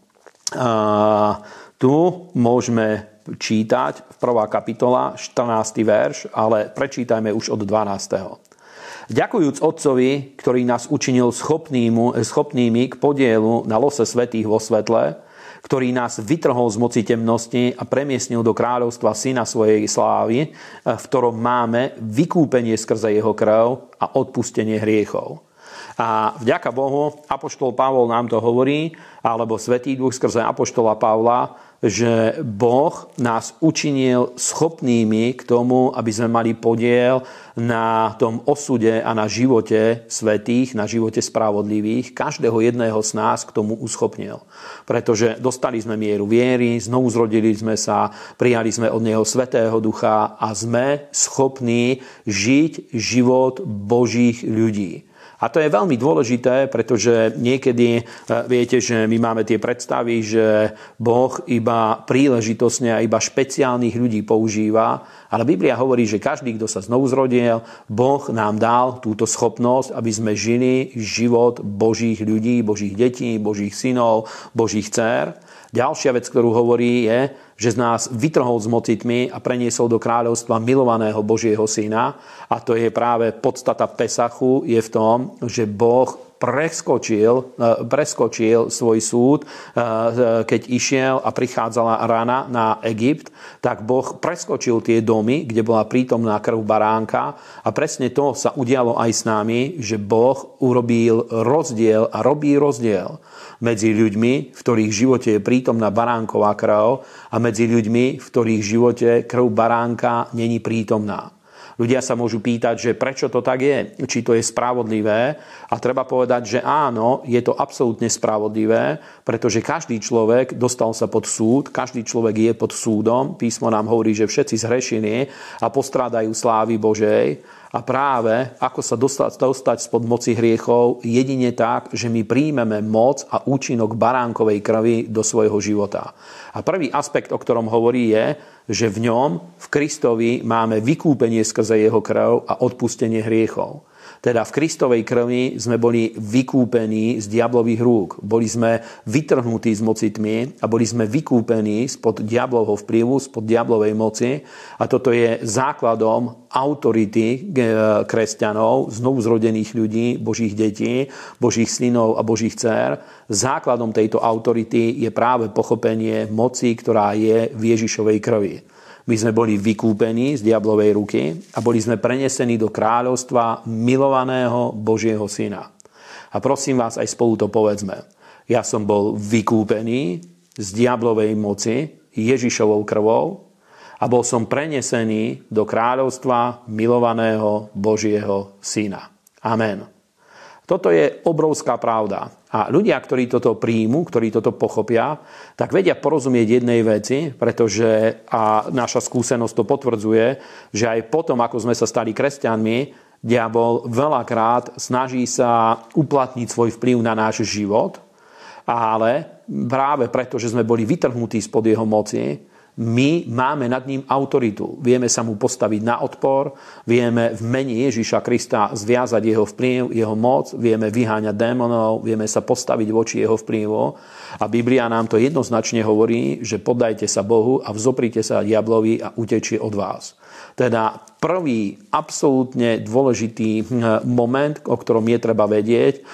tu môžeme čítať, prvá kapitola, 14. verš, ale prečítajme už od 12. Ďakujúc Otcovi, ktorý nás učinil schopnými, schopnými k podielu na lose svetých vo svetle, ktorý nás vytrhol z moci temnosti a premiesnil do kráľovstva Syna svojej slávy, v ktorom máme vykúpenie skrze jeho krv a odpustenie hriechov. A vďaka Bohu, Apoštol Pavol nám to hovorí, alebo Svetý duch skrze Apoštola Pavla, že Boh nás učinil schopnými k tomu, aby sme mali podiel na tom osude a na živote svetých, na živote spravodlivých. Každého jedného z nás k tomu uschopnil. Pretože dostali sme mieru viery, znovu zrodili sme sa, prijali sme od Neho Svetého Ducha a sme schopní žiť život Božích ľudí. A to je veľmi dôležité, pretože niekedy e, viete, že my máme tie predstavy, že Boh iba príležitosne a iba špeciálnych ľudí používa, ale Biblia hovorí, že každý, kto sa znovu zrodil, Boh nám dal túto schopnosť, aby sme žili život Božích ľudí, Božích detí, Božích synov, Božích dcer. Ďalšia vec, ktorú hovorí, je, že z nás vytrhol s mocitmi a preniesol do kráľovstva milovaného Božieho syna. A to je práve podstata Pesachu, je v tom, že Boh preskočil, eh, preskočil svoj súd, eh, eh, keď išiel a prichádzala rana na Egypt, tak Boh preskočil tie domy, kde bola prítomná krv baránka a presne to sa udialo aj s nami, že Boh urobil rozdiel a robí rozdiel medzi ľuďmi, v ktorých živote je prítomná baránková krv a medzi ľuďmi, v ktorých živote krv baránka není prítomná. Ľudia sa môžu pýtať, že prečo to tak je, či to je spravodlivé a treba povedať, že áno, je to absolútne spravodlivé, pretože každý človek dostal sa pod súd, každý človek je pod súdom, písmo nám hovorí, že všetci zhrešili a postrádajú slávy Božej a práve ako sa dostať, dostať spod moci hriechov jedine tak, že my príjmeme moc a účinok baránkovej krvi do svojho života. A prvý aspekt, o ktorom hovorí, je, že v ňom, v Kristovi, máme vykúpenie skrze jeho krv a odpustenie hriechov. Teda v Kristovej krvi sme boli vykúpení z diablových rúk. Boli sme vytrhnutí z moci tmy a boli sme vykúpení spod diablovho vplyvu, spod diablovej moci. A toto je základom autority eh, kresťanov, znovuzrodených ľudí, božích detí, božích synov a božích dcer. Základom tejto autority je práve pochopenie moci, ktorá je v Ježišovej krvi. My sme boli vykúpení z diablovej ruky a boli sme prenesení do kráľovstva milovaného Božieho syna. A prosím vás, aj spolu to povedzme. Ja som bol vykúpený z diablovej moci Ježišovou krvou a bol som prenesený do kráľovstva milovaného Božieho syna. Amen. Toto je obrovská pravda. A ľudia, ktorí toto príjmu, ktorí toto pochopia, tak vedia porozumieť jednej veci, pretože a naša skúsenosť to potvrdzuje, že aj potom, ako sme sa stali kresťanmi, diabol veľakrát snaží sa uplatniť svoj vplyv na náš život, ale práve preto, že sme boli vytrhnutí spod jeho moci, my máme nad ním autoritu. Vieme sa mu postaviť na odpor, vieme v mene Ježiša Krista zviazať jeho vplyv, jeho moc, vieme vyháňať démonov, vieme sa postaviť voči jeho vplyvu. A Biblia nám to jednoznačne hovorí, že poddajte sa Bohu a vzoprite sa diablovi a utečie od vás. Teda prvý absolútne dôležitý hm, moment, o ktorom je treba vedieť, eh,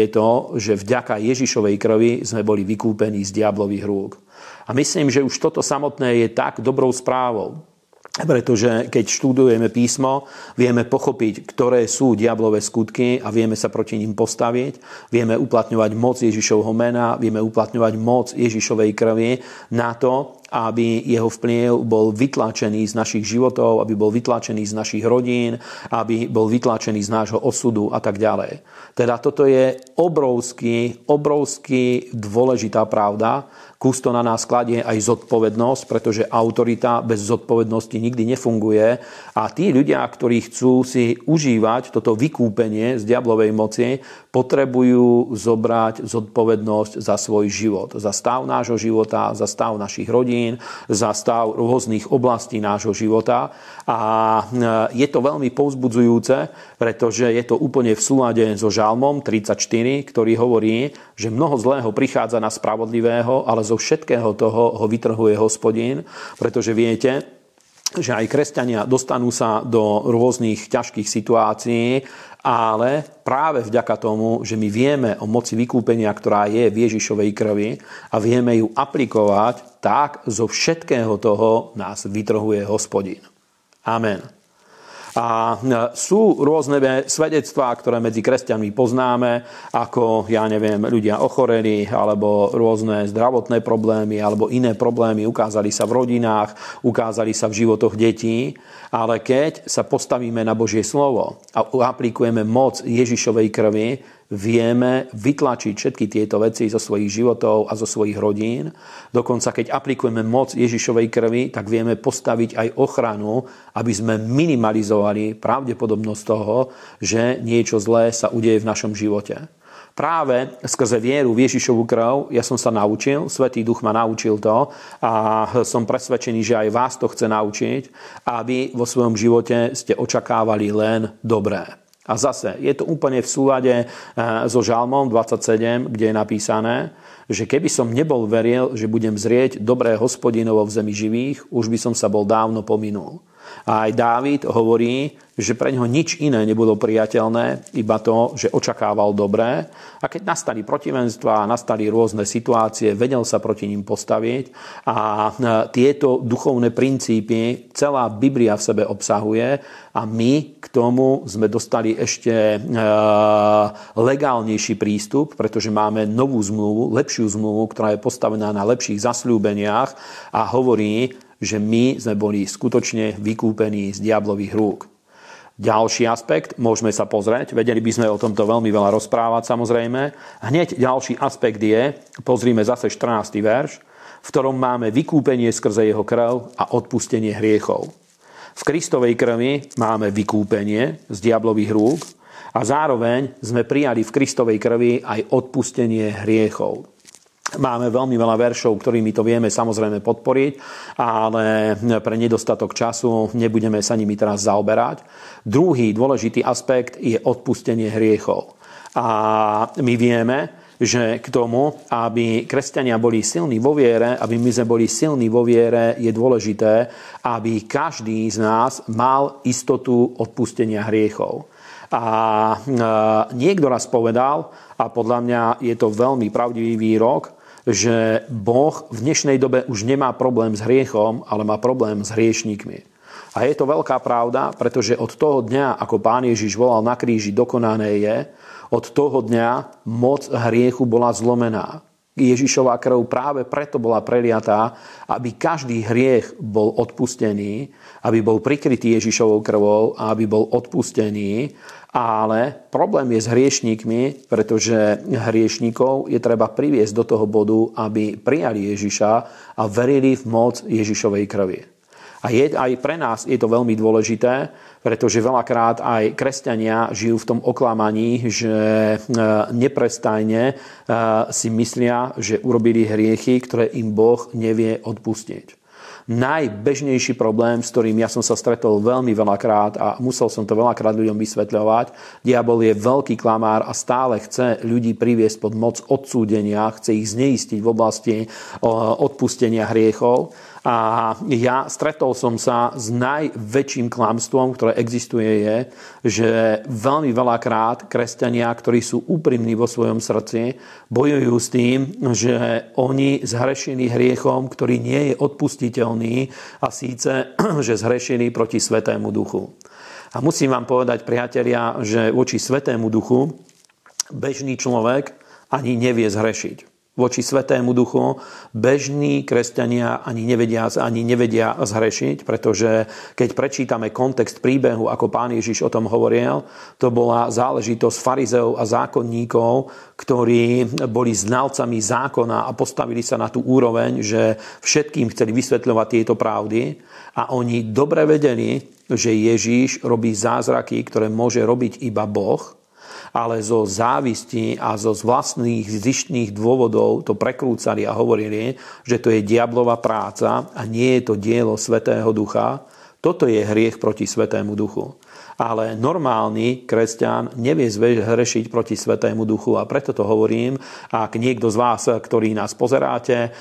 je to, že vďaka Ježišovej krvi sme boli vykúpení z diablových rúk. A myslím, že už toto samotné je tak dobrou správou. Pretože keď študujeme písmo, vieme pochopiť, ktoré sú diablové skutky a vieme sa proti ním postaviť. Vieme uplatňovať moc Ježišovho mena, vieme uplatňovať moc Ježišovej krvi na to, aby jeho vplyv bol vytlačený z našich životov, aby bol vytlačený z našich rodín, aby bol vytlačený z nášho osudu a tak ďalej. Teda toto je obrovský, obrovský dôležitá pravda, Kus to na nás kladie aj zodpovednosť, pretože autorita bez zodpovednosti nikdy nefunguje a tí ľudia, ktorí chcú si užívať toto vykúpenie z diablovej moci, potrebujú zobrať zodpovednosť za svoj život, za stav nášho života, za stav našich rodín, za stav rôznych oblastí nášho života. A e, je to veľmi povzbudzujúce, pretože je to úplne v súlade so Žalmom 34, ktorý hovorí, že mnoho zlého prichádza na spravodlivého, ale zo všetkého toho ho vytrhuje hospodín, pretože viete, že aj kresťania dostanú sa do rôznych ťažkých situácií, ale práve vďaka tomu, že my vieme o moci vykúpenia, ktorá je v Ježišovej krvi a vieme ju aplikovať, tak zo všetkého toho nás vytrhuje hospodin. Amen. A e, sú rôzne svedectvá, ktoré medzi kresťanmi poznáme, ako, ja neviem, ľudia ochoreli, alebo rôzne zdravotné problémy, alebo iné problémy ukázali sa v rodinách, ukázali sa v životoch detí. Ale keď sa postavíme na Božie slovo a aplikujeme moc Ježišovej krvi, vieme vytlačiť všetky tieto veci zo svojich životov a zo svojich rodín. Dokonca keď aplikujeme moc Ježišovej krvi, tak vieme postaviť aj ochranu, aby sme minimalizovali pravdepodobnosť toho, že niečo zlé sa udeje v našom živote. Práve skrze vieru v Ježišovu krv ja som sa naučil, Svetý duch ma naučil to a som presvedčený, že aj vás to chce naučiť, aby vo svojom živote ste očakávali len dobré. A zase, je to úplne v súlade e, so Žalmom 27, kde je napísané, že keby som nebol veril, že budem zrieť dobré hospodinovo v zemi živých, už by som sa bol dávno pominul. A aj Dávid hovorí, že pre neho nič iné nebolo priateľné, iba to, že očakával dobré. A keď nastali protivenstva, nastali rôzne situácie, vedel sa proti ním postaviť a e, tieto duchovné princípy celá Biblia v sebe obsahuje a my k tomu sme dostali ešte e, legálnejší prístup, pretože máme novú zmluvu, lepšiu zmluvu, ktorá je postavená na lepších zasľúbeniach a hovorí, že my sme boli skutočne vykúpení z diablových rúk. Ďalší aspekt, môžeme sa pozrieť, vedeli by sme o tomto veľmi veľa rozprávať samozrejme. Hneď ďalší aspekt je, pozrime zase 14. verš, v ktorom máme vykúpenie skrze jeho krv a odpustenie hriechov. V Kristovej krvi máme vykúpenie z diablových rúk a zároveň sme prijali v Kristovej krvi aj odpustenie hriechov. Máme veľmi veľa veršov, ktorými to vieme samozrejme podporiť, ale pre nedostatok času nebudeme sa nimi teraz zaoberať. Druhý dôležitý aspekt je odpustenie hriechov. A my vieme, že k tomu, aby kresťania boli silní vo viere, aby my sme boli silní vo viere, je dôležité, aby každý z nás mal istotu odpustenia hriechov. A e, niekto raz povedal, a podľa mňa je to veľmi pravdivý výrok, že Boh v dnešnej dobe už nemá problém s hriechom, ale má problém s hriešníkmi. A je to veľká pravda, pretože od toho dňa, ako pán Ježiš volal na kríži, dokonané je, od toho dňa moc hriechu bola zlomená. Ježišová krv práve preto bola preliatá, aby každý hriech bol odpustený aby bol prikrytý Ježišovou krvou a aby bol odpustený. Ale problém je s hriešníkmi, pretože hriešníkov je treba priviesť do toho bodu, aby prijali Ježiša a verili v moc Ježišovej krvi. A je, aj pre nás je to veľmi dôležité, pretože veľakrát aj kresťania žijú v tom oklamaní, že e, neprestajne e, si myslia, že urobili hriechy, ktoré im Boh nevie odpustiť najbežnejší problém, s ktorým ja som sa stretol veľmi veľakrát a musel som to veľakrát ľuďom vysvetľovať. Diabol je veľký klamár a stále chce ľudí priviesť pod moc odsúdenia, chce ich zneistiť v oblasti eh, odpustenia hriechov. A ja stretol som sa s najväčším klamstvom, ktoré existuje, je, že veľmi veľakrát kresťania, ktorí sú úprimní vo svojom srdci, bojujú s tým, že oni zhrešení hriechom, ktorý nie je odpustiteľný a síce, že zhrešení proti Svetému duchu. A musím vám povedať, priatelia, že voči Svetému duchu bežný človek ani nevie zhrešiť voči Svetému Duchu, bežní kresťania ani nevedia, ani nevedia zhrešiť, pretože keď prečítame kontext príbehu, ako pán Ježiš o tom hovoril, to bola záležitosť farizeov a zákonníkov, ktorí boli znalcami zákona a postavili sa na tú úroveň, že všetkým chceli vysvetľovať tieto pravdy a oni dobre vedeli, že Ježíš robí zázraky, ktoré môže robiť iba Boh, ale zo závisti a zo vlastných zištných dôvodov to prekrúcali a hovorili, že to je diablová práca a nie je to dielo Svetého Ducha. Toto je hriech proti Svetému Duchu ale normálny kresťan nevie zrešiť proti Svetému Duchu a preto to hovorím, ak niekto z vás, ktorý nás pozeráte,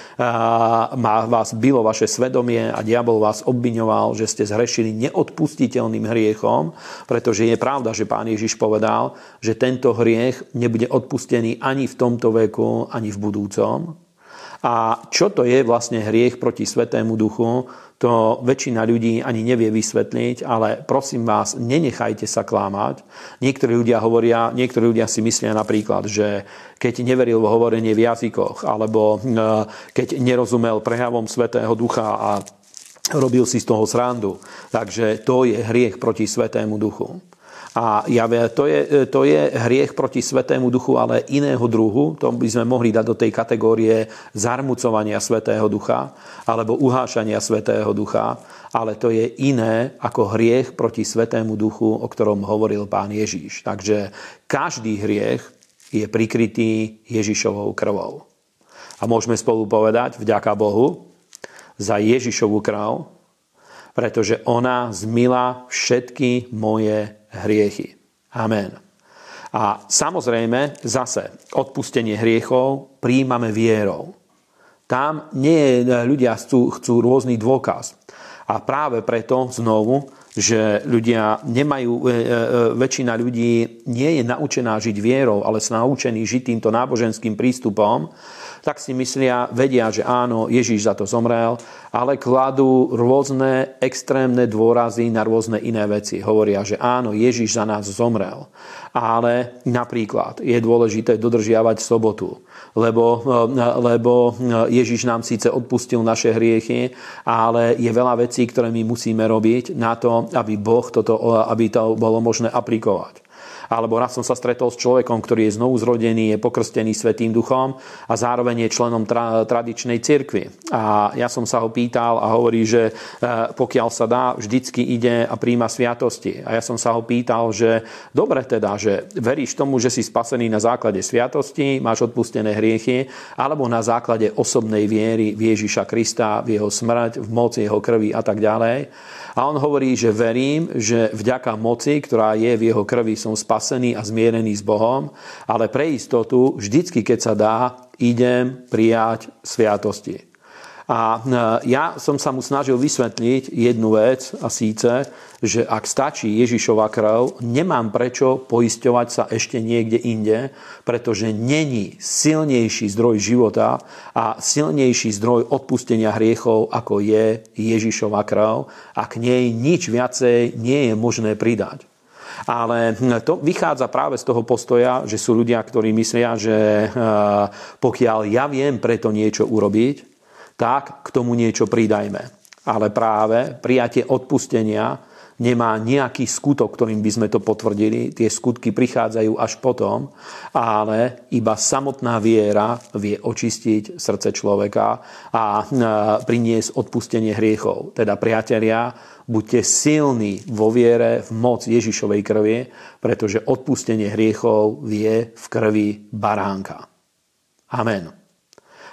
má vás bylo vaše svedomie a diabol vás obviňoval, že ste zhrešili neodpustiteľným hriechom, pretože je pravda, že pán Ježiš povedal, že tento hriech nebude odpustený ani v tomto veku, ani v budúcom a čo to je vlastne hriech proti Svetému Duchu, to väčšina ľudí ani nevie vysvetliť, ale prosím vás, nenechajte sa klamať. Niektorí ľudia hovoria, niektorí ľudia si myslia napríklad, že keď neveril v hovorenie v jazykoch, alebo e, keď nerozumel prejavom Svetého Ducha a robil si z toho srandu. Takže to je hriech proti Svetému Duchu. A Jave, to je, e, to je hriech proti Svetému Duchu, ale iného druhu. To by sme mohli dať do tej kategórie zarmucovania Svetého Ducha alebo uhášania Svetého Ducha. Ale to je iné ako hriech proti Svetému Duchu, o ktorom hovoril pán Ježíš. Takže každý hriech je prikrytý Ježišovou krvou. A môžeme spolu povedať vďaka Bohu za Ježišovú krv, pretože ona zmila všetky moje hriechy. Amen. A samozrejme, zase, odpustenie hriechov príjmame vierou. Tam nie ľudia chcú, chcú rôzny dôkaz. A práve preto znovu, že ľudia nemajú, e, e, väčšina ľudí nie je naučená žiť vierou, ale sú naučení žiť týmto náboženským prístupom, tak si myslia, vedia, že áno, Ježíš za to zomrel, ale kladú rôzne extrémne dôrazy na rôzne iné veci. Hovoria, že áno, Ježíš za nás zomrel, ale napríklad je dôležité dodržiavať sobotu, lebo, eh, lebo eh, Ježíš nám síce odpustil naše hriechy, ale je veľa vecí, ktoré my musíme robiť na to, aby Boh toto, eh, aby to bolo možné aplikovať alebo raz som sa stretol s človekom, ktorý je znovu zrodený, je pokrstený Svetým duchom a zároveň je členom tra- tradičnej cirkvi. A ja som sa ho pýtal a hovorí, že e, pokiaľ sa dá, vždycky ide a príjma sviatosti. A ja som sa ho pýtal, že dobre teda, že veríš tomu, že si spasený na základe sviatosti, máš odpustené hriechy, alebo na základe osobnej viery v Ježiša Krista, v jeho smrť, v moci jeho krvi a tak ďalej. A on hovorí, že verím, že vďaka moci, ktorá je v jeho krvi, som spasený a zmierený s Bohom, ale pre istotu, vždycky, keď sa dá, idem prijať sviatosti. A e, ja som sa mu snažil vysvetliť jednu vec, a síce, že ak stačí Ježišova krv, nemám prečo poisťovať sa ešte niekde inde, pretože není silnejší zdroj života a silnejší zdroj odpustenia hriechov, ako je Ježišova krv a k nej nič viacej nie je možné pridať. Ale to vychádza práve z toho postoja, že sú ľudia, ktorí myslia, že e, pokiaľ ja viem preto niečo urobiť, tak k tomu niečo pridajme. Ale práve prijatie odpustenia nemá nejaký skutok, ktorým by sme to potvrdili. Tie skutky prichádzajú až potom, ale iba samotná viera vie očistiť srdce človeka a e, priniesť odpustenie hriechov. Teda priatelia, buďte silní vo viere v moc Ježišovej krvi, pretože odpustenie hriechov vie v krvi baránka. Amen.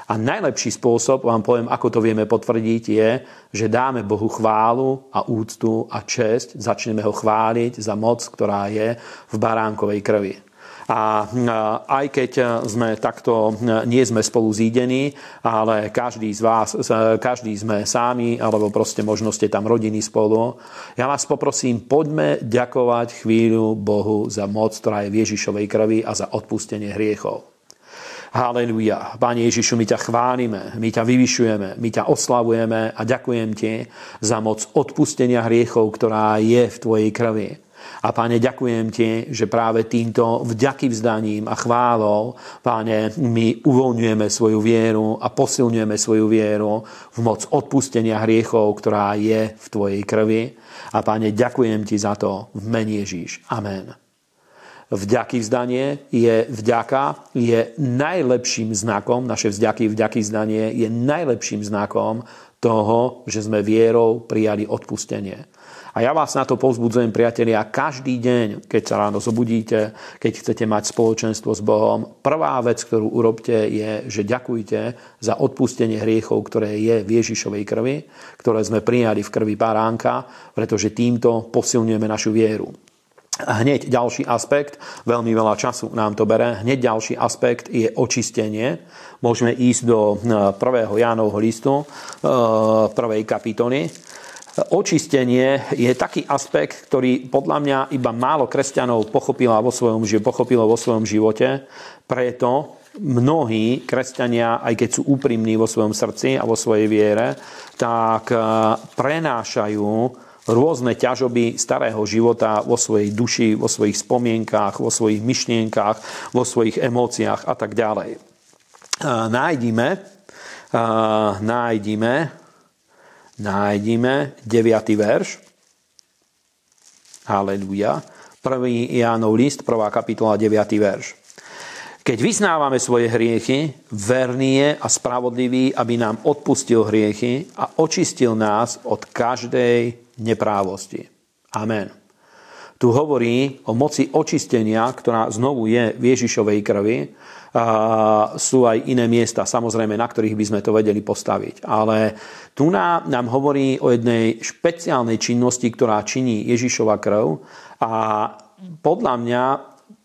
A najlepší spôsob, vám poviem, ako to vieme potvrdiť, je, že dáme Bohu chválu a úctu a česť, začneme ho chváliť za moc, ktorá je v baránkovej krvi. A aj keď sme takto, nie sme spolu zídení, ale každý z vás, každý sme sami, alebo proste možno ste tam rodiny spolu, ja vás poprosím, poďme ďakovať chvíľu Bohu za moc, ktorá je v Ježišovej krvi a za odpustenie hriechov. Haleluja. Pane Ježišu, my ťa chválime, my ťa vyvyšujeme, my ťa oslavujeme a ďakujem ti za moc odpustenia hriechov, ktorá je v tvojej krvi. A páne, ďakujem ti, že práve týmto vďaky vzdaním a chválou, páne, my uvoľňujeme svoju vieru a posilňujeme svoju vieru v moc odpustenia hriechov, ktorá je v tvojej krvi. A páne, ďakujem ti za to v mene Ježíš. Amen. Vďaky vzdanie je vďaka, je najlepším znakom, naše vďaky, vďaky vzdanie je najlepším znakom toho, že sme vierou prijali odpustenie. A ja vás na to povzbudzujem, priatelia, každý deň, keď sa ráno zobudíte, keď chcete mať spoločenstvo s Bohom, prvá vec, ktorú urobte, je, že ďakujte za odpustenie hriechov, ktoré je v Ježišovej krvi, ktoré sme prijali v krvi baránka, pretože týmto posilňujeme našu vieru. Hneď ďalší aspekt, veľmi veľa času nám to bere, hneď ďalší aspekt je očistenie. Môžeme ísť do 1. E, Jánovho listu, 1. E, kapitony. Očistenie je taký aspekt, ktorý podľa mňa iba málo kresťanov pochopila vo svojom, pochopilo vo svojom živote, preto mnohí kresťania, aj keď sú úprimní vo svojom srdci a vo svojej viere, tak e, prenášajú rôzne ťažoby starého života vo svojej duši, vo svojich spomienkách, vo svojich myšlienkách, vo svojich emóciách a tak ďalej. Nájdime, nájdime, nájdime 9. verš. Haleluja. 1. Jánov list, 1. kapitola, 9. verš. Keď vyznávame svoje hriechy, verný je a spravodlivý, aby nám odpustil hriechy a očistil nás od každej neprávosti. Amen. Tu hovorí o moci očistenia, ktorá znovu je v Ježišovej krvi. A sú aj iné miesta, samozrejme, na ktorých by sme to vedeli postaviť. Ale tu nám, hovorí o jednej špeciálnej činnosti, ktorá činí Ježišova krv a podľa mňa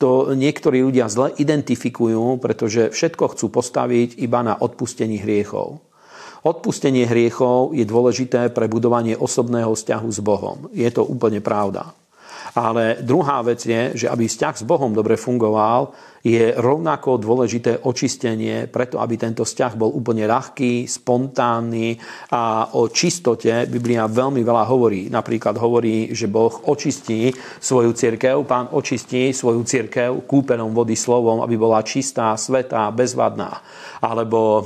to niektorí ľudia zle identifikujú, pretože všetko chcú postaviť iba na odpustení hriechov. Odpustenie hriechov je dôležité pre budovanie osobného vzťahu s Bohom. Je to úplne pravda. Ale druhá vec je, že aby vzťah s Bohom dobre fungoval, je rovnako dôležité očistenie, preto aby tento vzťah bol úplne ľahký, spontánny a o čistote Biblia veľmi veľa hovorí. Napríklad hovorí, že Boh očistí svoju cirkev, pán očistí svoju cirkev kúpenom vody slovom, aby bola čistá, svetá, bezvadná. Alebo eh,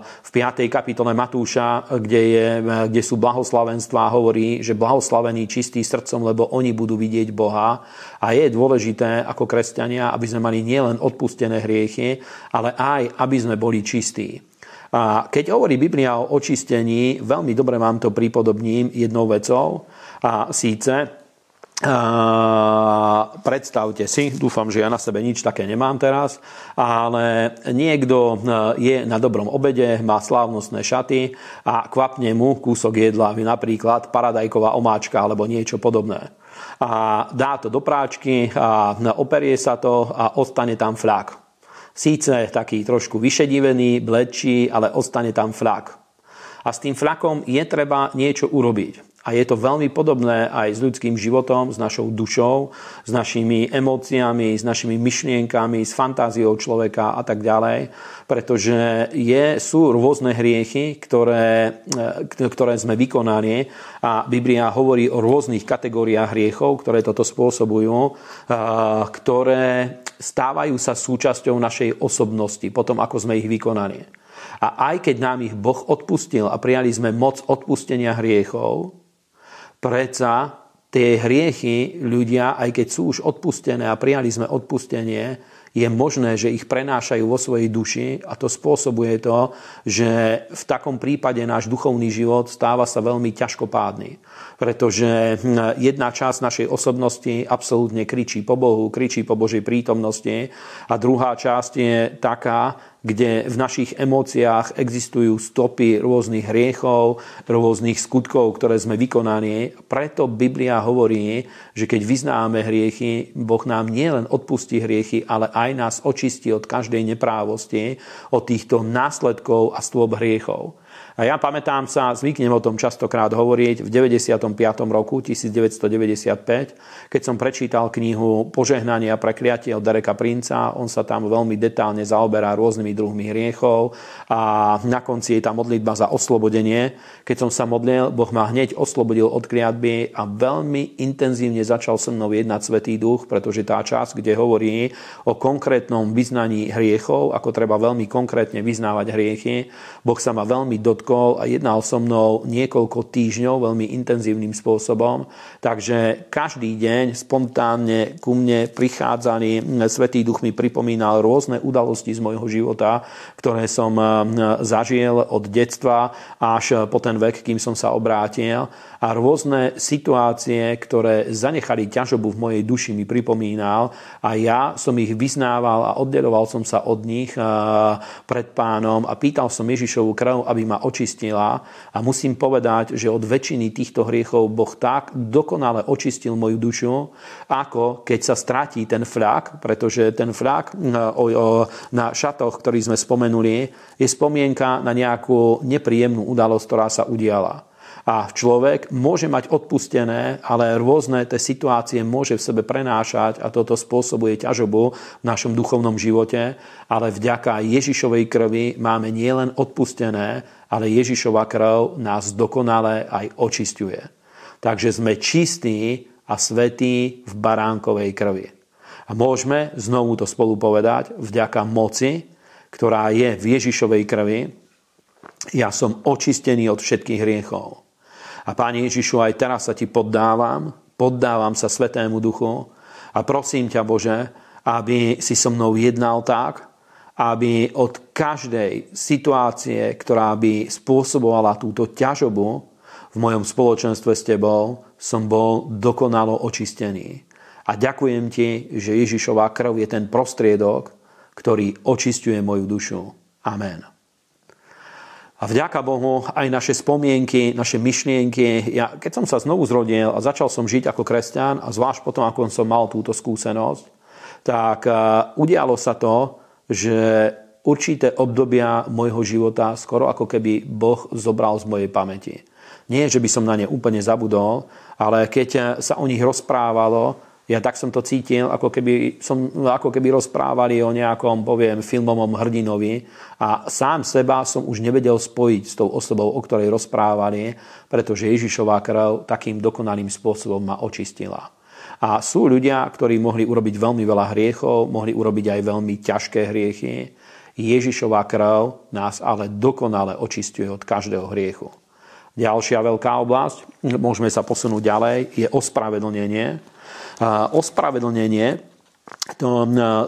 v 5. kapitole Matúša, kde, je, kde sú blahoslavenstva, hovorí, že blahoslavení čistí srdcom, lebo oni budú vidieť Boha. A je dôležité ako kresťania, aby sme mali nielen odpustené hriechy, ale aj aby sme boli čistí. A keď hovorí Biblia o očistení, veľmi dobre vám to prípodobním jednou vecou. A síce, a predstavte si, dúfam, že ja na sebe nič také nemám teraz, ale niekto e, je na dobrom obede, má slávnostné šaty a kvapne mu kúsok jedla, napríklad paradajková omáčka alebo niečo podobné a dá to do práčky, a operie sa to a ostane tam flak. Síce taký trošku vyšedivený, blečí, ale ostane tam flak. A s tým flakom je treba niečo urobiť. A je to veľmi podobné aj s ľudským životom, s našou dušou, s našimi emóciami, s našimi myšlienkami, s fantáziou človeka a tak ďalej. Pretože je, sú rôzne hriechy, ktoré, e, ktoré sme vykonali a Biblia hovorí o rôznych kategóriách hriechov, ktoré toto spôsobujú, e, ktoré stávajú sa súčasťou našej osobnosti, potom ako sme ich vykonali. A aj keď nám ich Boh odpustil a prijali sme moc odpustenia hriechov, Preca tie hriechy ľudia, aj keď sú už odpustené a prijali sme odpustenie, je možné, že ich prenášajú vo svojej duši a to spôsobuje to, že v takom prípade náš duchovný život stáva sa veľmi ťažkopádny. Pretože hm, jedna časť našej osobnosti absolútne kričí po Bohu, kričí po Božej prítomnosti a druhá časť je taká, kde v našich emóciách existujú stopy rôznych hriechov, rôznych skutkov, ktoré sme vykonali. Preto Biblia hovorí, že keď vyznáme hriechy, Boh nám nielen odpustí hriechy, ale aj nás očistí od každej neprávosti, od týchto následkov a stôb hriechov. A ja pamätám sa, zvyknem o tom častokrát hovoriť, v 95. roku 1995, keď som prečítal knihu Požehnanie a prekliatie od Dereka Princa, on sa tam veľmi detálne zaoberá rôznymi druhmi hriechov a na konci je tá modlitba za oslobodenie. Keď som sa modlil, Boh ma hneď oslobodil od kliatby a veľmi intenzívne začal so mnou jednať Svetý Duch, pretože tá časť, kde hovorí o konkrétnom vyznaní hriechov, ako treba veľmi konkrétne vyznávať hriechy, Boh sa ma veľmi dotkol dotkol a jednal so mnou niekoľko týždňov veľmi intenzívnym spôsobom. Takže každý deň spontánne ku mne prichádzali, Svetý duch mi pripomínal rôzne udalosti z môjho života, ktoré som zažil od detstva až po ten vek, kým som sa obrátil a rôzne situácie, ktoré zanechali ťažobu v mojej duši, mi pripomínal a ja som ich vyznával a oddeloval som sa od nich eh, pred pánom a pýtal som Ježišovu krv, aby ma očistila a musím povedať, že od väčšiny týchto hriechov Boh tak dokonale očistil moju dušu, ako keď sa stratí ten fľak, pretože ten fľak eh, na šatoch, ktorý sme spomenuli, je spomienka na nejakú nepríjemnú udalosť, ktorá sa udiala. A človek môže mať odpustené, ale rôzne tie situácie môže v sebe prenášať a toto spôsobuje ťažobu v našom duchovnom živote, ale vďaka Ježišovej krvi máme nielen odpustené, ale Ježišova krv nás dokonale aj očistuje. Takže sme čistí a svetí v baránkovej krvi. A môžeme znovu to spolu povedať vďaka moci, ktorá je v Ježišovej krvi. Ja som očistený od všetkých hriechov. A Pán Ježišu, aj teraz sa Ti poddávam, poddávam sa Svetému Duchu a prosím ťa, Bože, aby si so mnou jednal tak, aby od každej situácie, ktorá by spôsobovala túto ťažobu v mojom spoločenstve s Tebou, som bol dokonalo očistený. A ďakujem Ti, že Ježišová krv je ten prostriedok, ktorý očistuje moju dušu. Amen. A vďaka Bohu aj naše spomienky, naše myšlienky. Ja, keď som sa znovu zrodil a začal som žiť ako kresťan a zvlášť potom, ako som mal túto skúsenosť, tak eh, udialo sa to, že určité obdobia môjho života skoro ako keby Boh zobral z mojej pamäti. Nie, že by som na ne úplne zabudol, ale keď eh, sa o nich rozprávalo, ja tak som to cítil, ako keby, som, no, ako keby rozprávali o nejakom, poviem, filmovom hrdinovi a sám seba som už nevedel spojiť s tou osobou, o ktorej rozprávali, pretože Ježišová krv takým dokonalým spôsobom ma očistila. A sú ľudia, ktorí mohli urobiť veľmi veľa hriechov, mohli urobiť aj veľmi ťažké hriechy. Ježišová krv nás ale dokonale očistuje od každého hriechu. Ďalšia veľká oblasť, môžeme sa posunúť ďalej, je ospravedlnenie ospravedlnenie,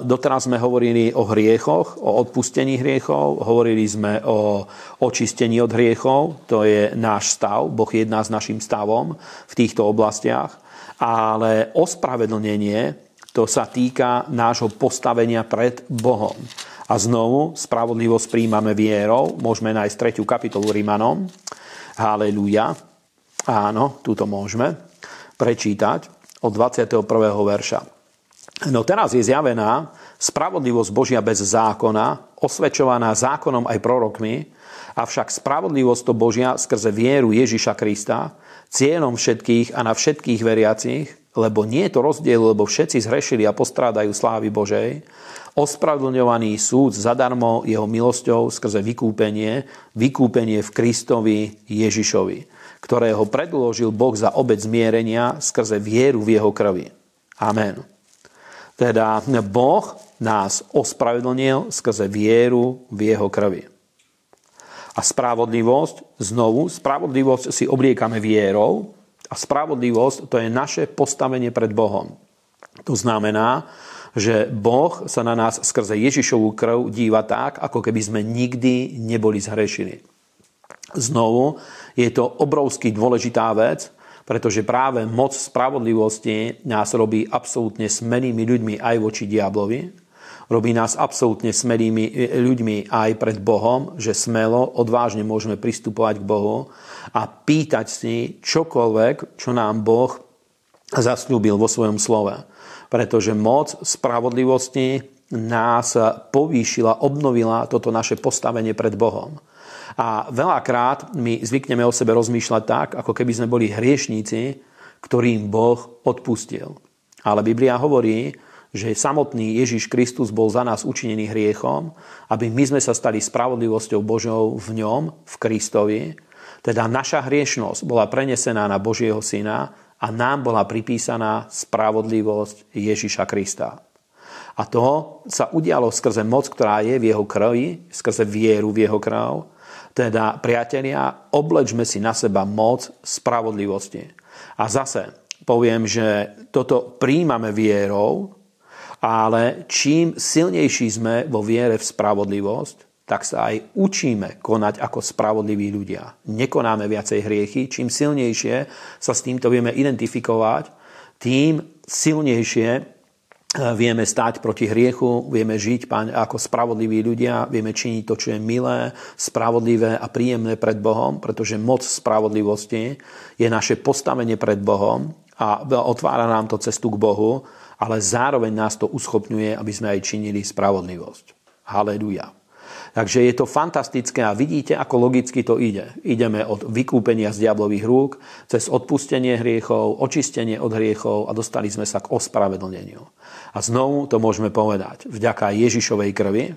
Doteraz sme hovorili o hriechoch, o odpustení hriechov, hovorili sme o očistení od hriechov, to je náš stav, Boh jedná s našim stavom v týchto oblastiach, ale ospravedlnenie to sa týka nášho postavenia pred Bohom. A znovu, spravodlivosť príjmame vierou, môžeme nájsť tretiu kapitolu Rimanom. Haleluja. Áno, to môžeme prečítať od 21. verša. No teraz je zjavená spravodlivosť Božia bez zákona, osvedčovaná zákonom aj prorokmi, avšak spravodlivosť to Božia skrze vieru Ježiša Krista, cieľom všetkých a na všetkých veriacich, lebo nie je to rozdiel, lebo všetci zhrešili a postrádajú slávy Božej, ospravedlňovaný súd zadarmo jeho milosťou skrze vykúpenie, vykúpenie v Kristovi Ježišovi ktorého predložil Boh za obec zmierenia skrze vieru v jeho krvi. Amen. Teda Boh nás ospravedlnil skrze vieru v jeho krvi. A spravodlivosť, znovu, spravodlivosť si obliekame vierou a spravodlivosť to je naše postavenie pred Bohom. To znamená, že Boh sa na nás skrze Ježišovú krv díva tak, ako keby sme nikdy neboli zhrešili. Znovu, je to obrovsky dôležitá vec, pretože práve moc spravodlivosti nás robí absolútne smelými ľuďmi aj voči diablovi. Robí nás absolútne smelými e, ľuďmi aj pred Bohom, že smelo, odvážne môžeme pristupovať k Bohu a pýtať si čokoľvek, čo nám Boh zaslúbil vo svojom slove. Pretože moc spravodlivosti nás povýšila, obnovila toto naše postavenie pred Bohom. A veľakrát my zvykneme o sebe rozmýšľať tak, ako keby sme boli hriešníci, ktorým Boh odpustil. Ale Biblia hovorí, že samotný Ježiš Kristus bol za nás učinený hriechom, aby my sme sa stali spravodlivosťou Božou v ňom, v Kristovi. Teda naša hriešnosť bola prenesená na Božieho Syna a nám bola pripísaná spravodlivosť Ježiša Krista. A to sa udialo skrze moc, ktorá je v jeho krvi, skrze vieru v jeho krv teda, priatelia, oblečme si na seba moc spravodlivosti. A zase poviem, že toto príjmame vierou, ale čím silnejší sme vo viere v spravodlivosť, tak sa aj učíme konať ako spravodliví ľudia. Nekonáme viacej hriechy, čím silnejšie sa s týmto vieme identifikovať, tým silnejšie Eh, vieme stať proti hriechu, vieme žiť páň, ako spravodliví ľudia, vieme činiť to, čo je milé, spravodlivé a príjemné pred Bohom, pretože moc spravodlivosti je naše postavenie pred Bohom a otvára nám to cestu k Bohu, ale zároveň nás to uschopňuje, aby sme aj činili spravodlivosť. Haleluja. Takže je to fantastické a vidíte, ako logicky to ide. Ideme od vykúpenia z diablových rúk, cez odpustenie hriechov, očistenie od hriechov a dostali sme sa k ospravedlneniu. A znovu to môžeme povedať. Vďaka Ježišovej krvi,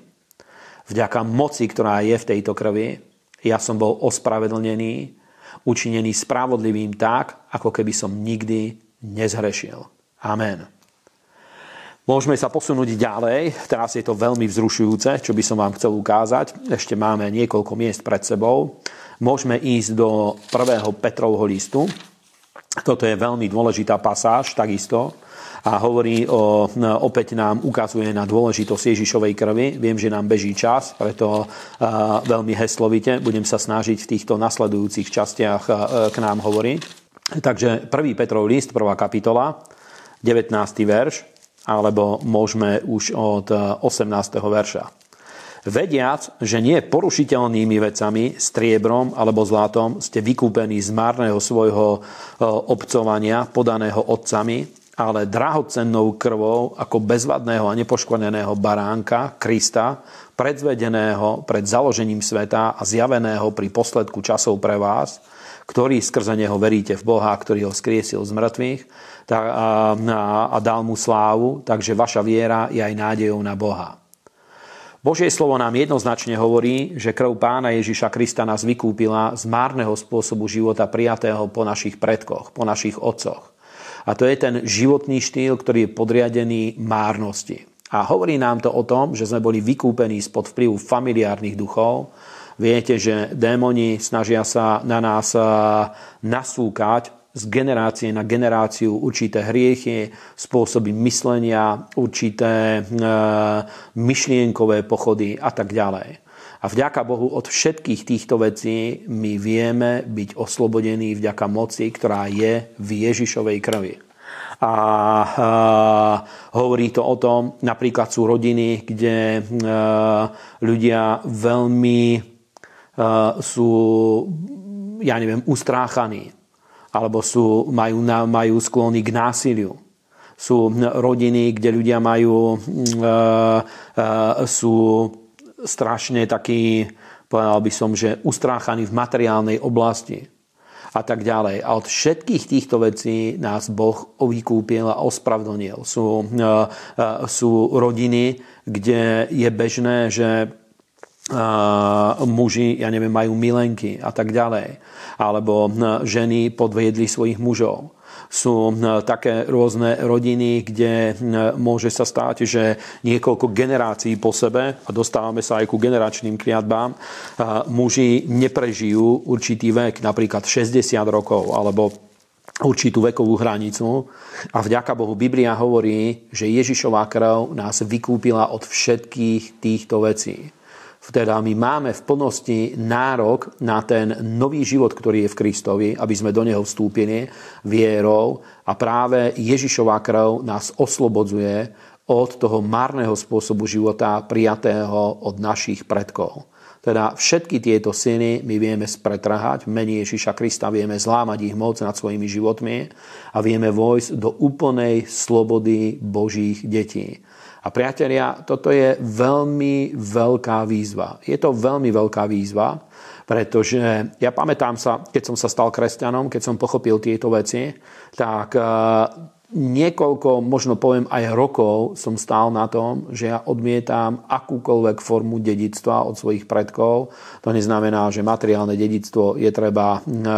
vďaka moci, ktorá je v tejto krvi, ja som bol ospravedlnený, učinený spravodlivým tak, ako keby som nikdy nezhrešil. Amen. Môžeme sa posunúť ďalej. Teraz je to veľmi vzrušujúce, čo by som vám chcel ukázať. Ešte máme niekoľko miest pred sebou. Môžeme ísť do prvého Petrovho listu. Toto je veľmi dôležitá pasáž, takisto. A hovorí o, opäť nám ukazuje na dôležitosť Ježišovej krvi. Viem, že nám beží čas, preto veľmi heslovite budem sa snažiť v týchto nasledujúcich častiach k nám hovoriť. Takže prvý Petrov list, 1. kapitola, 19. verš alebo môžeme už od 18. Eh, verša. Vediac, že nie porušiteľnými vecami, striebrom alebo zlatom ste vykúpení z márneho svojho eh, obcovania, podaného otcami, ale drahocennou krvou ako bezvadného a nepoškodeného baránka, Krista, predzvedeného pred založením sveta a zjaveného pri posledku časov pre vás – ktorý skrze neho veríte v Boha, ktorý ho skriesil z mŕtvych a, a dal mu slávu, takže vaša viera je aj nádejou na Boha. Božie slovo nám jednoznačne hovorí, že krv pána Ježiša Krista nás vykúpila z márneho spôsobu života prijatého po našich predkoch, po našich otcoch. A to je ten životný štýl, ktorý je podriadený márnosti. A hovorí nám to o tom, že sme boli vykúpení spod vplyvu familiárnych duchov, Viete, že démoni snažia sa na nás eh, nasúkať z generácie na generáciu určité hriechy, spôsoby myslenia, určité e, myšlienkové pochody a tak ďalej. A vďaka Bohu od všetkých týchto vecí my vieme byť oslobodení vďaka moci, ktorá je v Ježišovej krvi. A, eh, hovorí to o tom, napríklad sú rodiny, kde e, ľudia veľmi Eh, sú, ja neviem, ustráchaní, alebo sú, majú, majú sklony k násiliu. Sú hm, rodiny, kde ľudia majú, hm, eh, eh, sú strašne takí, povedal by som, že ustráchaní v materiálnej oblasti a tak ďalej. A od všetkých týchto vecí nás Boh vykúpil a ospravedlnil. Sú, hm, sú rodiny, kde je bežné, že muži, ja neviem, majú milenky a tak ďalej. Alebo e, ženy podviedli svojich mužov. Sú e, také rôzne rodiny, kde e, môže sa stáť, že niekoľko generácií po sebe, a dostávame sa aj ku generačným kliatbám, muži neprežijú určitý vek, napríklad 60 rokov alebo určitú vekovú hranicu a vďaka Bohu Biblia hovorí, že Ježišová krv nás vykúpila od všetkých týchto vecí teda my máme v plnosti nárok na ten nový život, ktorý je v Kristovi, aby sme do neho vstúpili vierou a práve Ježišová krv nás oslobodzuje od toho marného spôsobu života prijatého od našich predkov. Teda všetky tieto syny my vieme spretrhať, v mene Ježiša Krista vieme zlámať ich moc nad svojimi životmi a vieme vojsť do úplnej slobody Božích detí. A priatelia, toto je veľmi veľká výzva. Je to veľmi veľká výzva, pretože ja pamätám sa, keď som sa stal kresťanom, keď som pochopil tieto veci, tak eh, niekoľko, možno poviem aj rokov, som stál na tom, že ja odmietam akúkoľvek formu dedictva od svojich predkov. To neznamená, že materiálne dedictvo je treba e, e,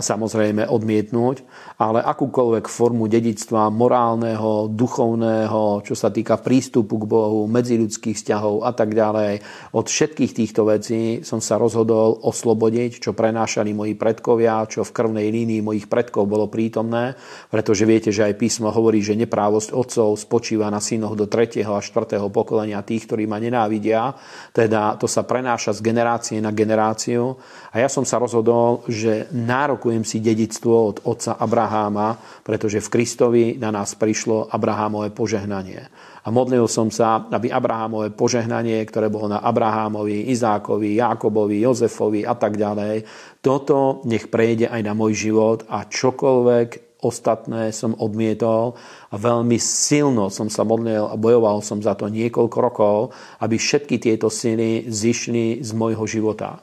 samozrejme odmietnúť, ale akúkoľvek formu dedictva morálneho, duchovného, čo sa týka prístupu k Bohu, medziludských vzťahov a tak ďalej, od všetkých týchto vecí som sa rozhodol oslobodiť, čo prenášali moji predkovia, čo v krvnej línii mojich predkov bolo prítomné, pretože viete, že že aj písmo hovorí, že neprávosť otcov spočíva na synoch do 3. a 4. pokolenia tých, ktorí ma nenávidia. Teda to sa prenáša z generácie na generáciu. A ja som sa rozhodol, že nárokujem si dedictvo od otca Abraháma, pretože v Kristovi na nás prišlo Abrahámové požehnanie. A modlil som sa, aby Abrahámové požehnanie, ktoré bolo na Abrahámovi, Izákovi, Jákobovi, Jozefovi a tak ďalej, toto nech prejde aj na môj život a čokoľvek ostatné som odmietol a veľmi silno som sa modlil a bojoval som za to niekoľko rokov, aby všetky tieto syny zišli z môjho života.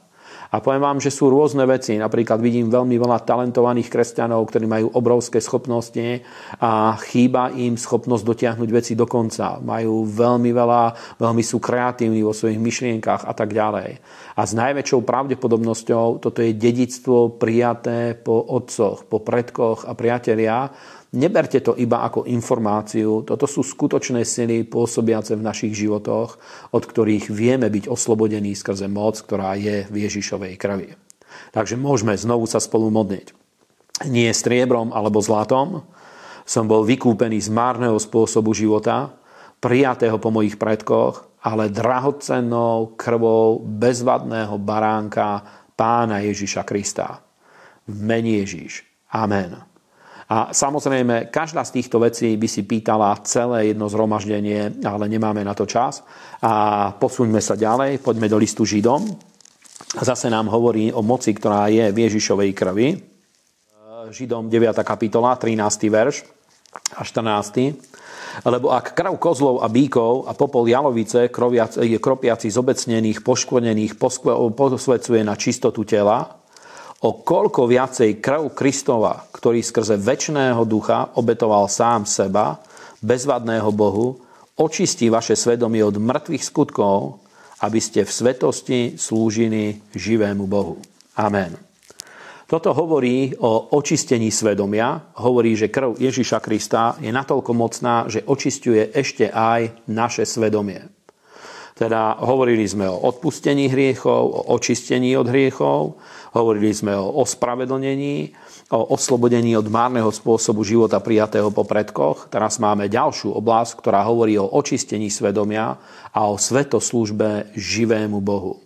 A poviem vám, že sú rôzne veci. Napríklad vidím veľmi veľa talentovaných kresťanov, ktorí majú obrovské schopnosti a chýba im schopnosť dotiahnuť veci do konca. Majú veľmi veľa, veľmi sú kreatívni vo svojich myšlienkach a tak ďalej. A s najväčšou pravdepodobnosťou toto je dedictvo prijaté po otcoch, po predkoch a priatelia, Neberte to iba ako informáciu, toto sú skutočné sily pôsobiace v našich životoch, od ktorých vieme byť oslobodení skrze moc, ktorá je v Ježišovej krvi. Takže môžeme znovu sa spolu modliť. Nie striebrom alebo zlatom som bol vykúpený z márneho spôsobu života, prijatého po mojich predkoch, ale drahocennou krvou bezvadného baránka Pána Ježiša Krista. V mene Ježiš. Amen. A samozrejme, každá z týchto vecí by si pýtala celé jedno zhromaždenie, ale nemáme na to čas. A posuňme sa ďalej, poďme do listu Židom. Zase nám hovorí o moci, ktorá je v Ježišovej krvi. Židom 9. kapitola, 13. verš a 14. Lebo ak krav kozlov a bíkov a popol jalovice, kroviac, kropiaci zobecnených, poškodených, posvedcuje na čistotu tela, o koľko viacej krv Kristova, ktorý skrze väčšného ducha obetoval sám seba, bezvadného Bohu, očistí vaše svedomie od mŕtvych skutkov, aby ste v svetosti slúžili živému Bohu. Amen. Toto hovorí o očistení svedomia, hovorí, že krv Ježiša Krista je natoľko mocná, že očistuje ešte aj naše svedomie. Teda hovorili sme o odpustení hriechov, o očistení od hriechov, hovorili sme o ospravedlnení, o oslobodení od márneho spôsobu života prijatého po predkoch. Teraz máme ďalšiu oblasť, ktorá hovorí o očistení svedomia a o svetoslúžbe živému Bohu.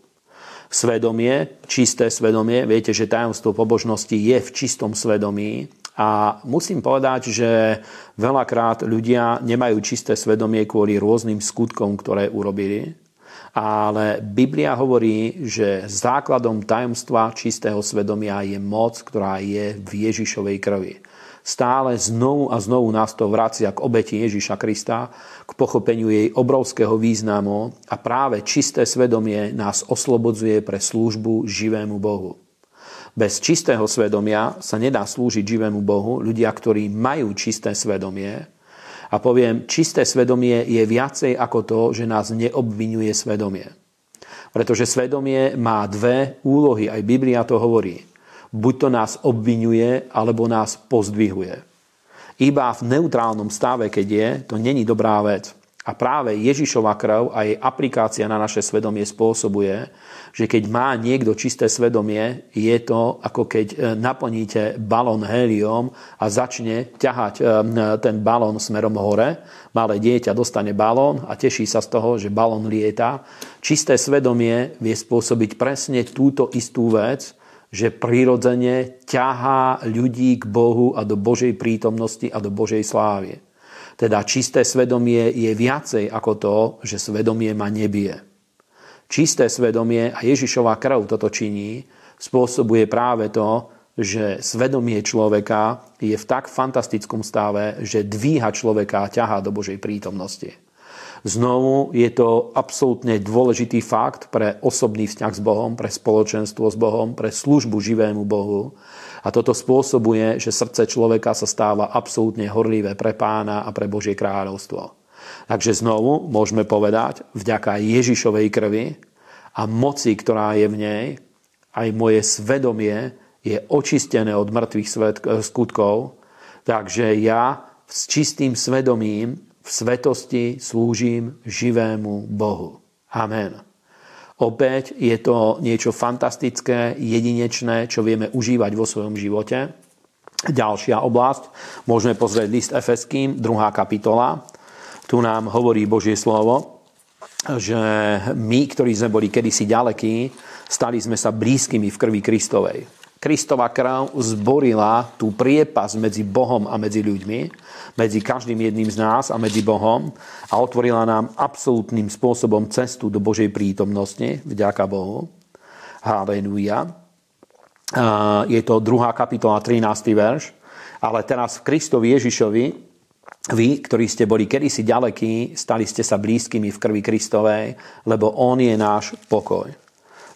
Svedomie, čisté svedomie, viete, že tajomstvo pobožnosti je v čistom svedomí, a musím povedať, že veľakrát ľudia nemajú čisté svedomie kvôli rôznym skutkom, ktoré urobili. Ale Biblia hovorí, že základom tajomstva čistého svedomia je moc, ktorá je v Ježišovej krvi. Stále znovu a znovu nás to vracia k obeti Ježiša Krista, k pochopeniu jej obrovského významu a práve čisté svedomie nás oslobodzuje pre službu živému Bohu. Bez čistého svedomia sa nedá slúžiť živému Bohu. Ľudia, ktorí majú čisté svedomie, a poviem, čisté svedomie je viacej ako to, že nás neobvinuje svedomie. Pretože svedomie má dve úlohy, aj Biblia to hovorí. Buď to nás obvinuje, alebo nás pozdvihuje. Iba v neutrálnom stave, keď je, to není dobrá vec. A práve Ježišova krv a jej aplikácia na naše svedomie spôsobuje, že keď má niekto čisté svedomie, je to ako keď e, naplníte balón heliom a začne ťahať e, ten balón smerom hore. Malé dieťa dostane balón a teší sa z toho, že balón lieta. Čisté svedomie vie spôsobiť presne túto istú vec, že prirodzene ťahá ľudí k Bohu a do Božej prítomnosti a do Božej slávy. Teda čisté svedomie je viacej ako to, že svedomie ma nebije. Čisté svedomie a Ježišová krv toto činí, spôsobuje práve to, že svedomie človeka je v tak fantastickom stave, že dvíha človeka a ťahá do Božej prítomnosti. Znovu je to absolútne dôležitý fakt pre osobný vzťah s Bohom, pre spoločenstvo s Bohom, pre službu živému Bohu, a toto spôsobuje, že srdce človeka sa stáva absolútne horlivé pre pána a pre Božie kráľovstvo. Takže znovu môžeme povedať, vďaka Ježišovej krvi a moci, ktorá je v nej, aj moje svedomie je očistené od mŕtvych eh, skutkov, takže ja s čistým svedomím v svetosti slúžim živému Bohu. Amen. Opäť je to niečo fantastické, jedinečné, čo vieme užívať vo svojom živote. Ďalšia oblasť, môžeme pozrieť list Efeským, druhá kapitola. Tu nám hovorí Božie slovo, že my, ktorí sme boli kedysi ďalekí, stali sme sa blízkymi v krvi Kristovej. Kristova krv zborila tú priepas medzi Bohom a medzi ľuďmi medzi každým jedným z nás a medzi Bohom a otvorila nám absolútnym spôsobom cestu do Božej prítomnosti. Vďaka Bohu. Haleluja. Je to 2. kapitola, 13. verš. Ale teraz v Kristovi Ježišovi vy, ktorí ste boli kedysi ďalekí, stali ste sa blízkymi v krvi Kristovej, lebo On je náš pokoj.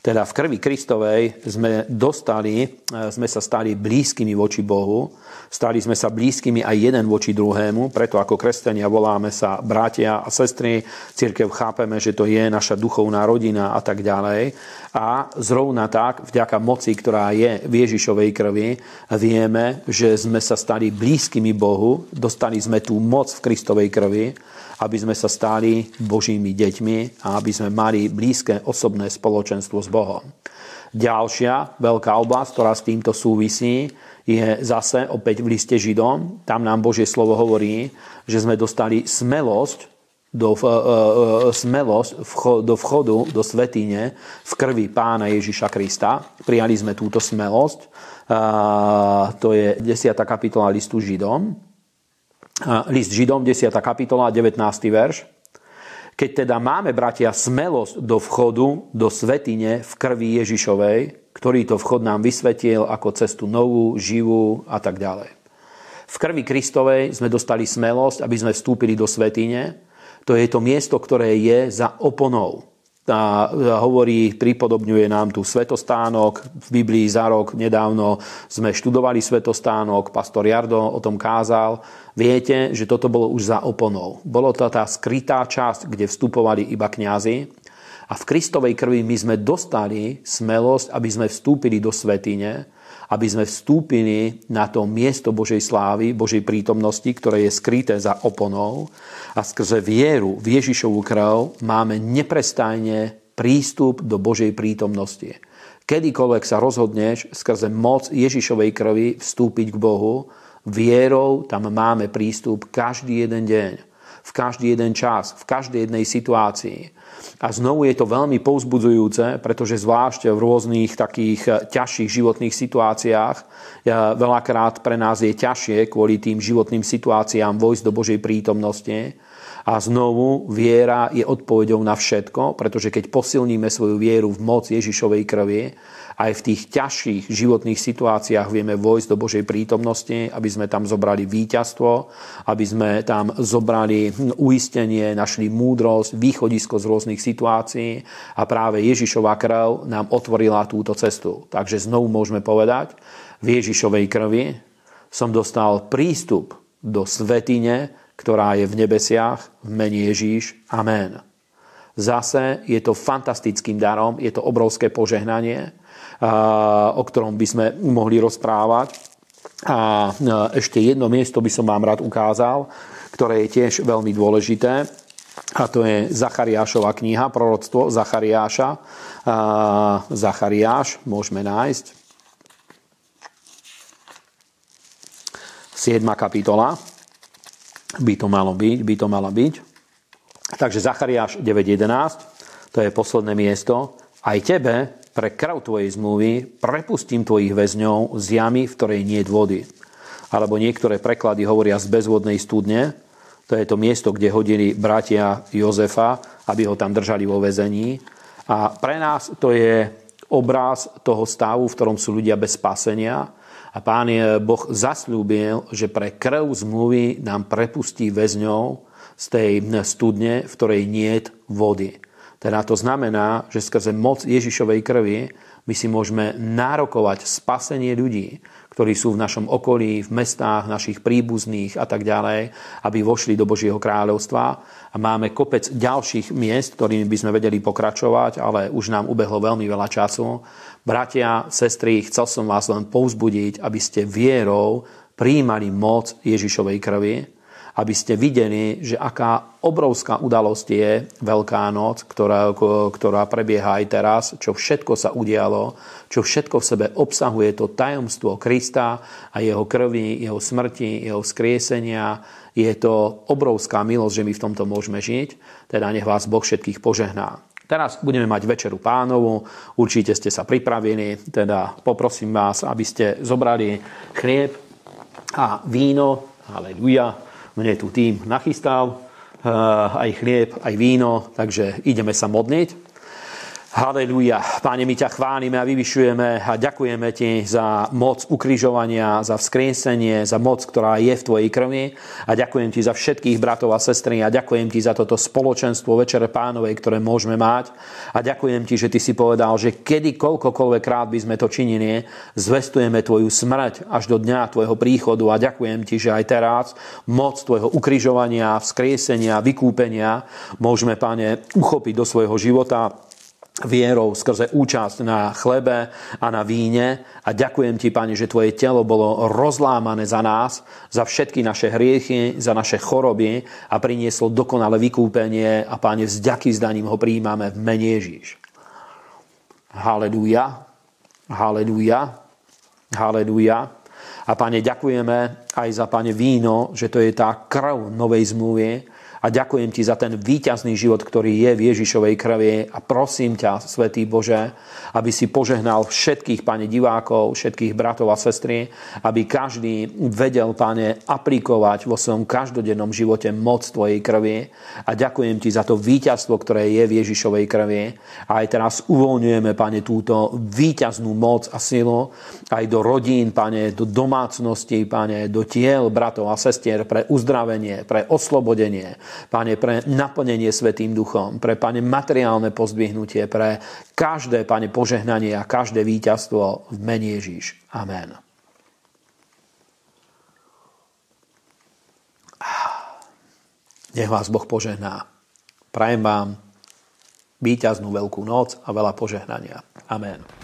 Teda v krvi Kristovej sme dostali, e, sme sa stali blízkými voči Bohu, Stali sme sa blízkymi aj jeden voči druhému, preto ako kresťania voláme sa bratia a sestry, církev chápeme, že to je naša duchovná rodina a tak ďalej. A zrovna tak, vďaka moci, ktorá je v Ježišovej krvi, vieme, že sme sa stali blízkymi Bohu, dostali sme tú moc v Kristovej krvi, aby sme sa stali Božími deťmi a aby sme mali blízke osobné spoločenstvo s Bohom. Ďalšia veľká oblasť, ktorá s týmto súvisí, je zase opäť v liste Židom. Tam nám Božie slovo hovorí, že sme dostali smelosť do, uh, eh, uh, eh, smelosť vcho, do vchodu do svetine v krvi pána Ježiša Krista. Prijali sme túto smelosť. Uh, eh, to je 10. kapitola listu Židom. List Židom, 10. kapitola, 19. verš. Keď teda máme, bratia, smelosť do vchodu do svetine v krvi Ježišovej, ktorý to vchod nám vysvetil ako cestu novú, živú a tak ďalej. V krvi Kristovej sme dostali smelosť, aby sme vstúpili do svetine. To je to miesto, ktoré je za oponou. A hovorí, pripodobňuje nám tu svetostánok. V Biblii za rok nedávno sme študovali svetostánok, pastor Jardo o tom kázal. Viete, že toto bolo už za oponou. Bolo to tá skrytá časť, kde vstupovali iba kňazi a v Kristovej krvi my sme dostali smelosť, aby sme vstúpili do svetine, aby sme vstúpili na to miesto Božej slávy, Božej prítomnosti, ktoré je skryté za oponou a skrze vieru v Ježišovu krv máme neprestajne prístup do Božej prítomnosti. Kedykoľvek sa rozhodneš skrze moc Ježišovej krvi vstúpiť k Bohu, vierou tam máme prístup každý jeden deň, v každý jeden čas, v každej jednej situácii. A znovu je to veľmi pouzbudzujúce, pretože zvlášť v rôznych takých eh, ťažších životných situáciách eh, veľakrát pre nás je ťažšie kvôli tým životným situáciám vojsť do Božej prítomnosti. A znovu viera je odpovedou na všetko, pretože keď posilníme svoju vieru v moc Ježišovej krvi, aj v tých ťažších životných situáciách vieme vojsť do Božej prítomnosti, aby sme tam zobrali víťazstvo, aby sme tam zobrali uistenie, našli múdrosť, východisko z rôznych situácií a práve Ježišova krv nám otvorila túto cestu. Takže znovu môžeme povedať, v Ježišovej krvi som dostal prístup do svetine, ktorá je v nebesiach, v mene Ježíš. Amen. Zase je to fantastickým darom, je to obrovské požehnanie o ktorom by sme mohli rozprávať. A ešte jedno miesto by som vám rád ukázal, ktoré je tiež veľmi dôležité. A to je Zachariášova kniha, proroctvo Zachariáša. Zachariáš, môžeme nájsť. 7. kapitola. By to malo byť, by to mala byť. Takže Zachariáš 9.11, to je posledné miesto. Aj tebe, pre krv tvojej zmluvy prepustím tvojich väzňov z jamy, v ktorej nie je vody. Alebo niektoré preklady hovoria z bezvodnej studne, to je to miesto, kde hodili bratia Jozefa, aby ho tam držali vo väzení. A pre nás to je obraz toho stavu, v ktorom sú ľudia bez spasenia. A pán Boh zasľúbil, že pre krv zmluvy nám prepustí väzňov z tej studne, v ktorej nie je vody. Teda to znamená, že skrze moc Ježišovej krvi my si môžeme nárokovať spasenie ľudí, ktorí sú v našom okolí, v mestách, našich príbuzných a tak ďalej, aby vošli do Božieho kráľovstva. A máme kopec ďalších miest, ktorými by sme vedeli pokračovať, ale už nám ubehlo veľmi veľa času. Bratia, sestry, chcel som vás len povzbudiť, aby ste vierou príjmali moc Ježišovej krvi, aby ste videli, že aká obrovská udalosť je Veľká noc, ktorá, ktorá prebieha aj teraz, čo všetko sa udialo, čo všetko v sebe obsahuje to tajomstvo Krista a jeho krvi, jeho smrti, jeho skriesenia. Je to obrovská milosť, že my v tomto môžeme žiť. Teda nech vás Boh všetkých požehná. Teraz budeme mať večeru pánovu, určite ste sa pripravili, teda poprosím vás, aby ste zobrali chlieb a víno, aleluja, mne tu tým nachystal, eh, aj chlieb, aj víno, takže ideme sa modliť. Haleluja. Páne, my ťa chválime a vyvyšujeme a ďakujeme ti za moc ukrižovania, za vzkriesenie, za moc, ktorá je v tvojej krvi. A ďakujem ti za všetkých bratov a sestry a ďakujem ti za toto spoločenstvo Večere Pánovej, ktoré môžeme mať. A ďakujem ti, že ty si povedal, že kedy koľkokoľvek krát by sme to činili, zvestujeme tvoju smrť až do dňa tvojho príchodu. A ďakujem ti, že aj teraz moc tvojho ukrižovania, vzkriesenia, vykúpenia môžeme, páne, uchopiť do svojho života vierou skrze účasť na chlebe a na víne. A ďakujem ti, Pane, že tvoje telo bolo rozlámané za nás, za všetky naše hriechy, za naše choroby a prinieslo dokonale vykúpenie a, Pane, vzďaky zdaním ho prijímame v mene Ježíš. Haleluja, haleluja, haleluja. A Pane, ďakujeme aj za, Pane, víno, že to je tá krv novej zmluvy, a ďakujem ti za ten výťazný život, ktorý je v Ježišovej krvi a prosím ťa, Svetý Bože, aby si požehnal všetkých, Pane, divákov, všetkých bratov a sestry, aby každý vedel, Pane, aplikovať vo svojom každodennom živote moc Tvojej krvi a ďakujem ti za to víťazstvo, ktoré je v Ježišovej krvi a aj teraz uvoľňujeme, Pane, túto víťaznú moc a silu aj do rodín, pane, do domácností, pane, do tiel bratov a sestier pre uzdravenie, pre oslobodenie, pane, pre naplnenie Svetým duchom, pre, pane, materiálne pozdvihnutie, pre každé, pane, požehnanie a každé víťazstvo v mene Ježíš. Amen. Ah, nech vás Boh požehná. Prajem vám víťaznú veľkú noc a veľa požehnania. Amen.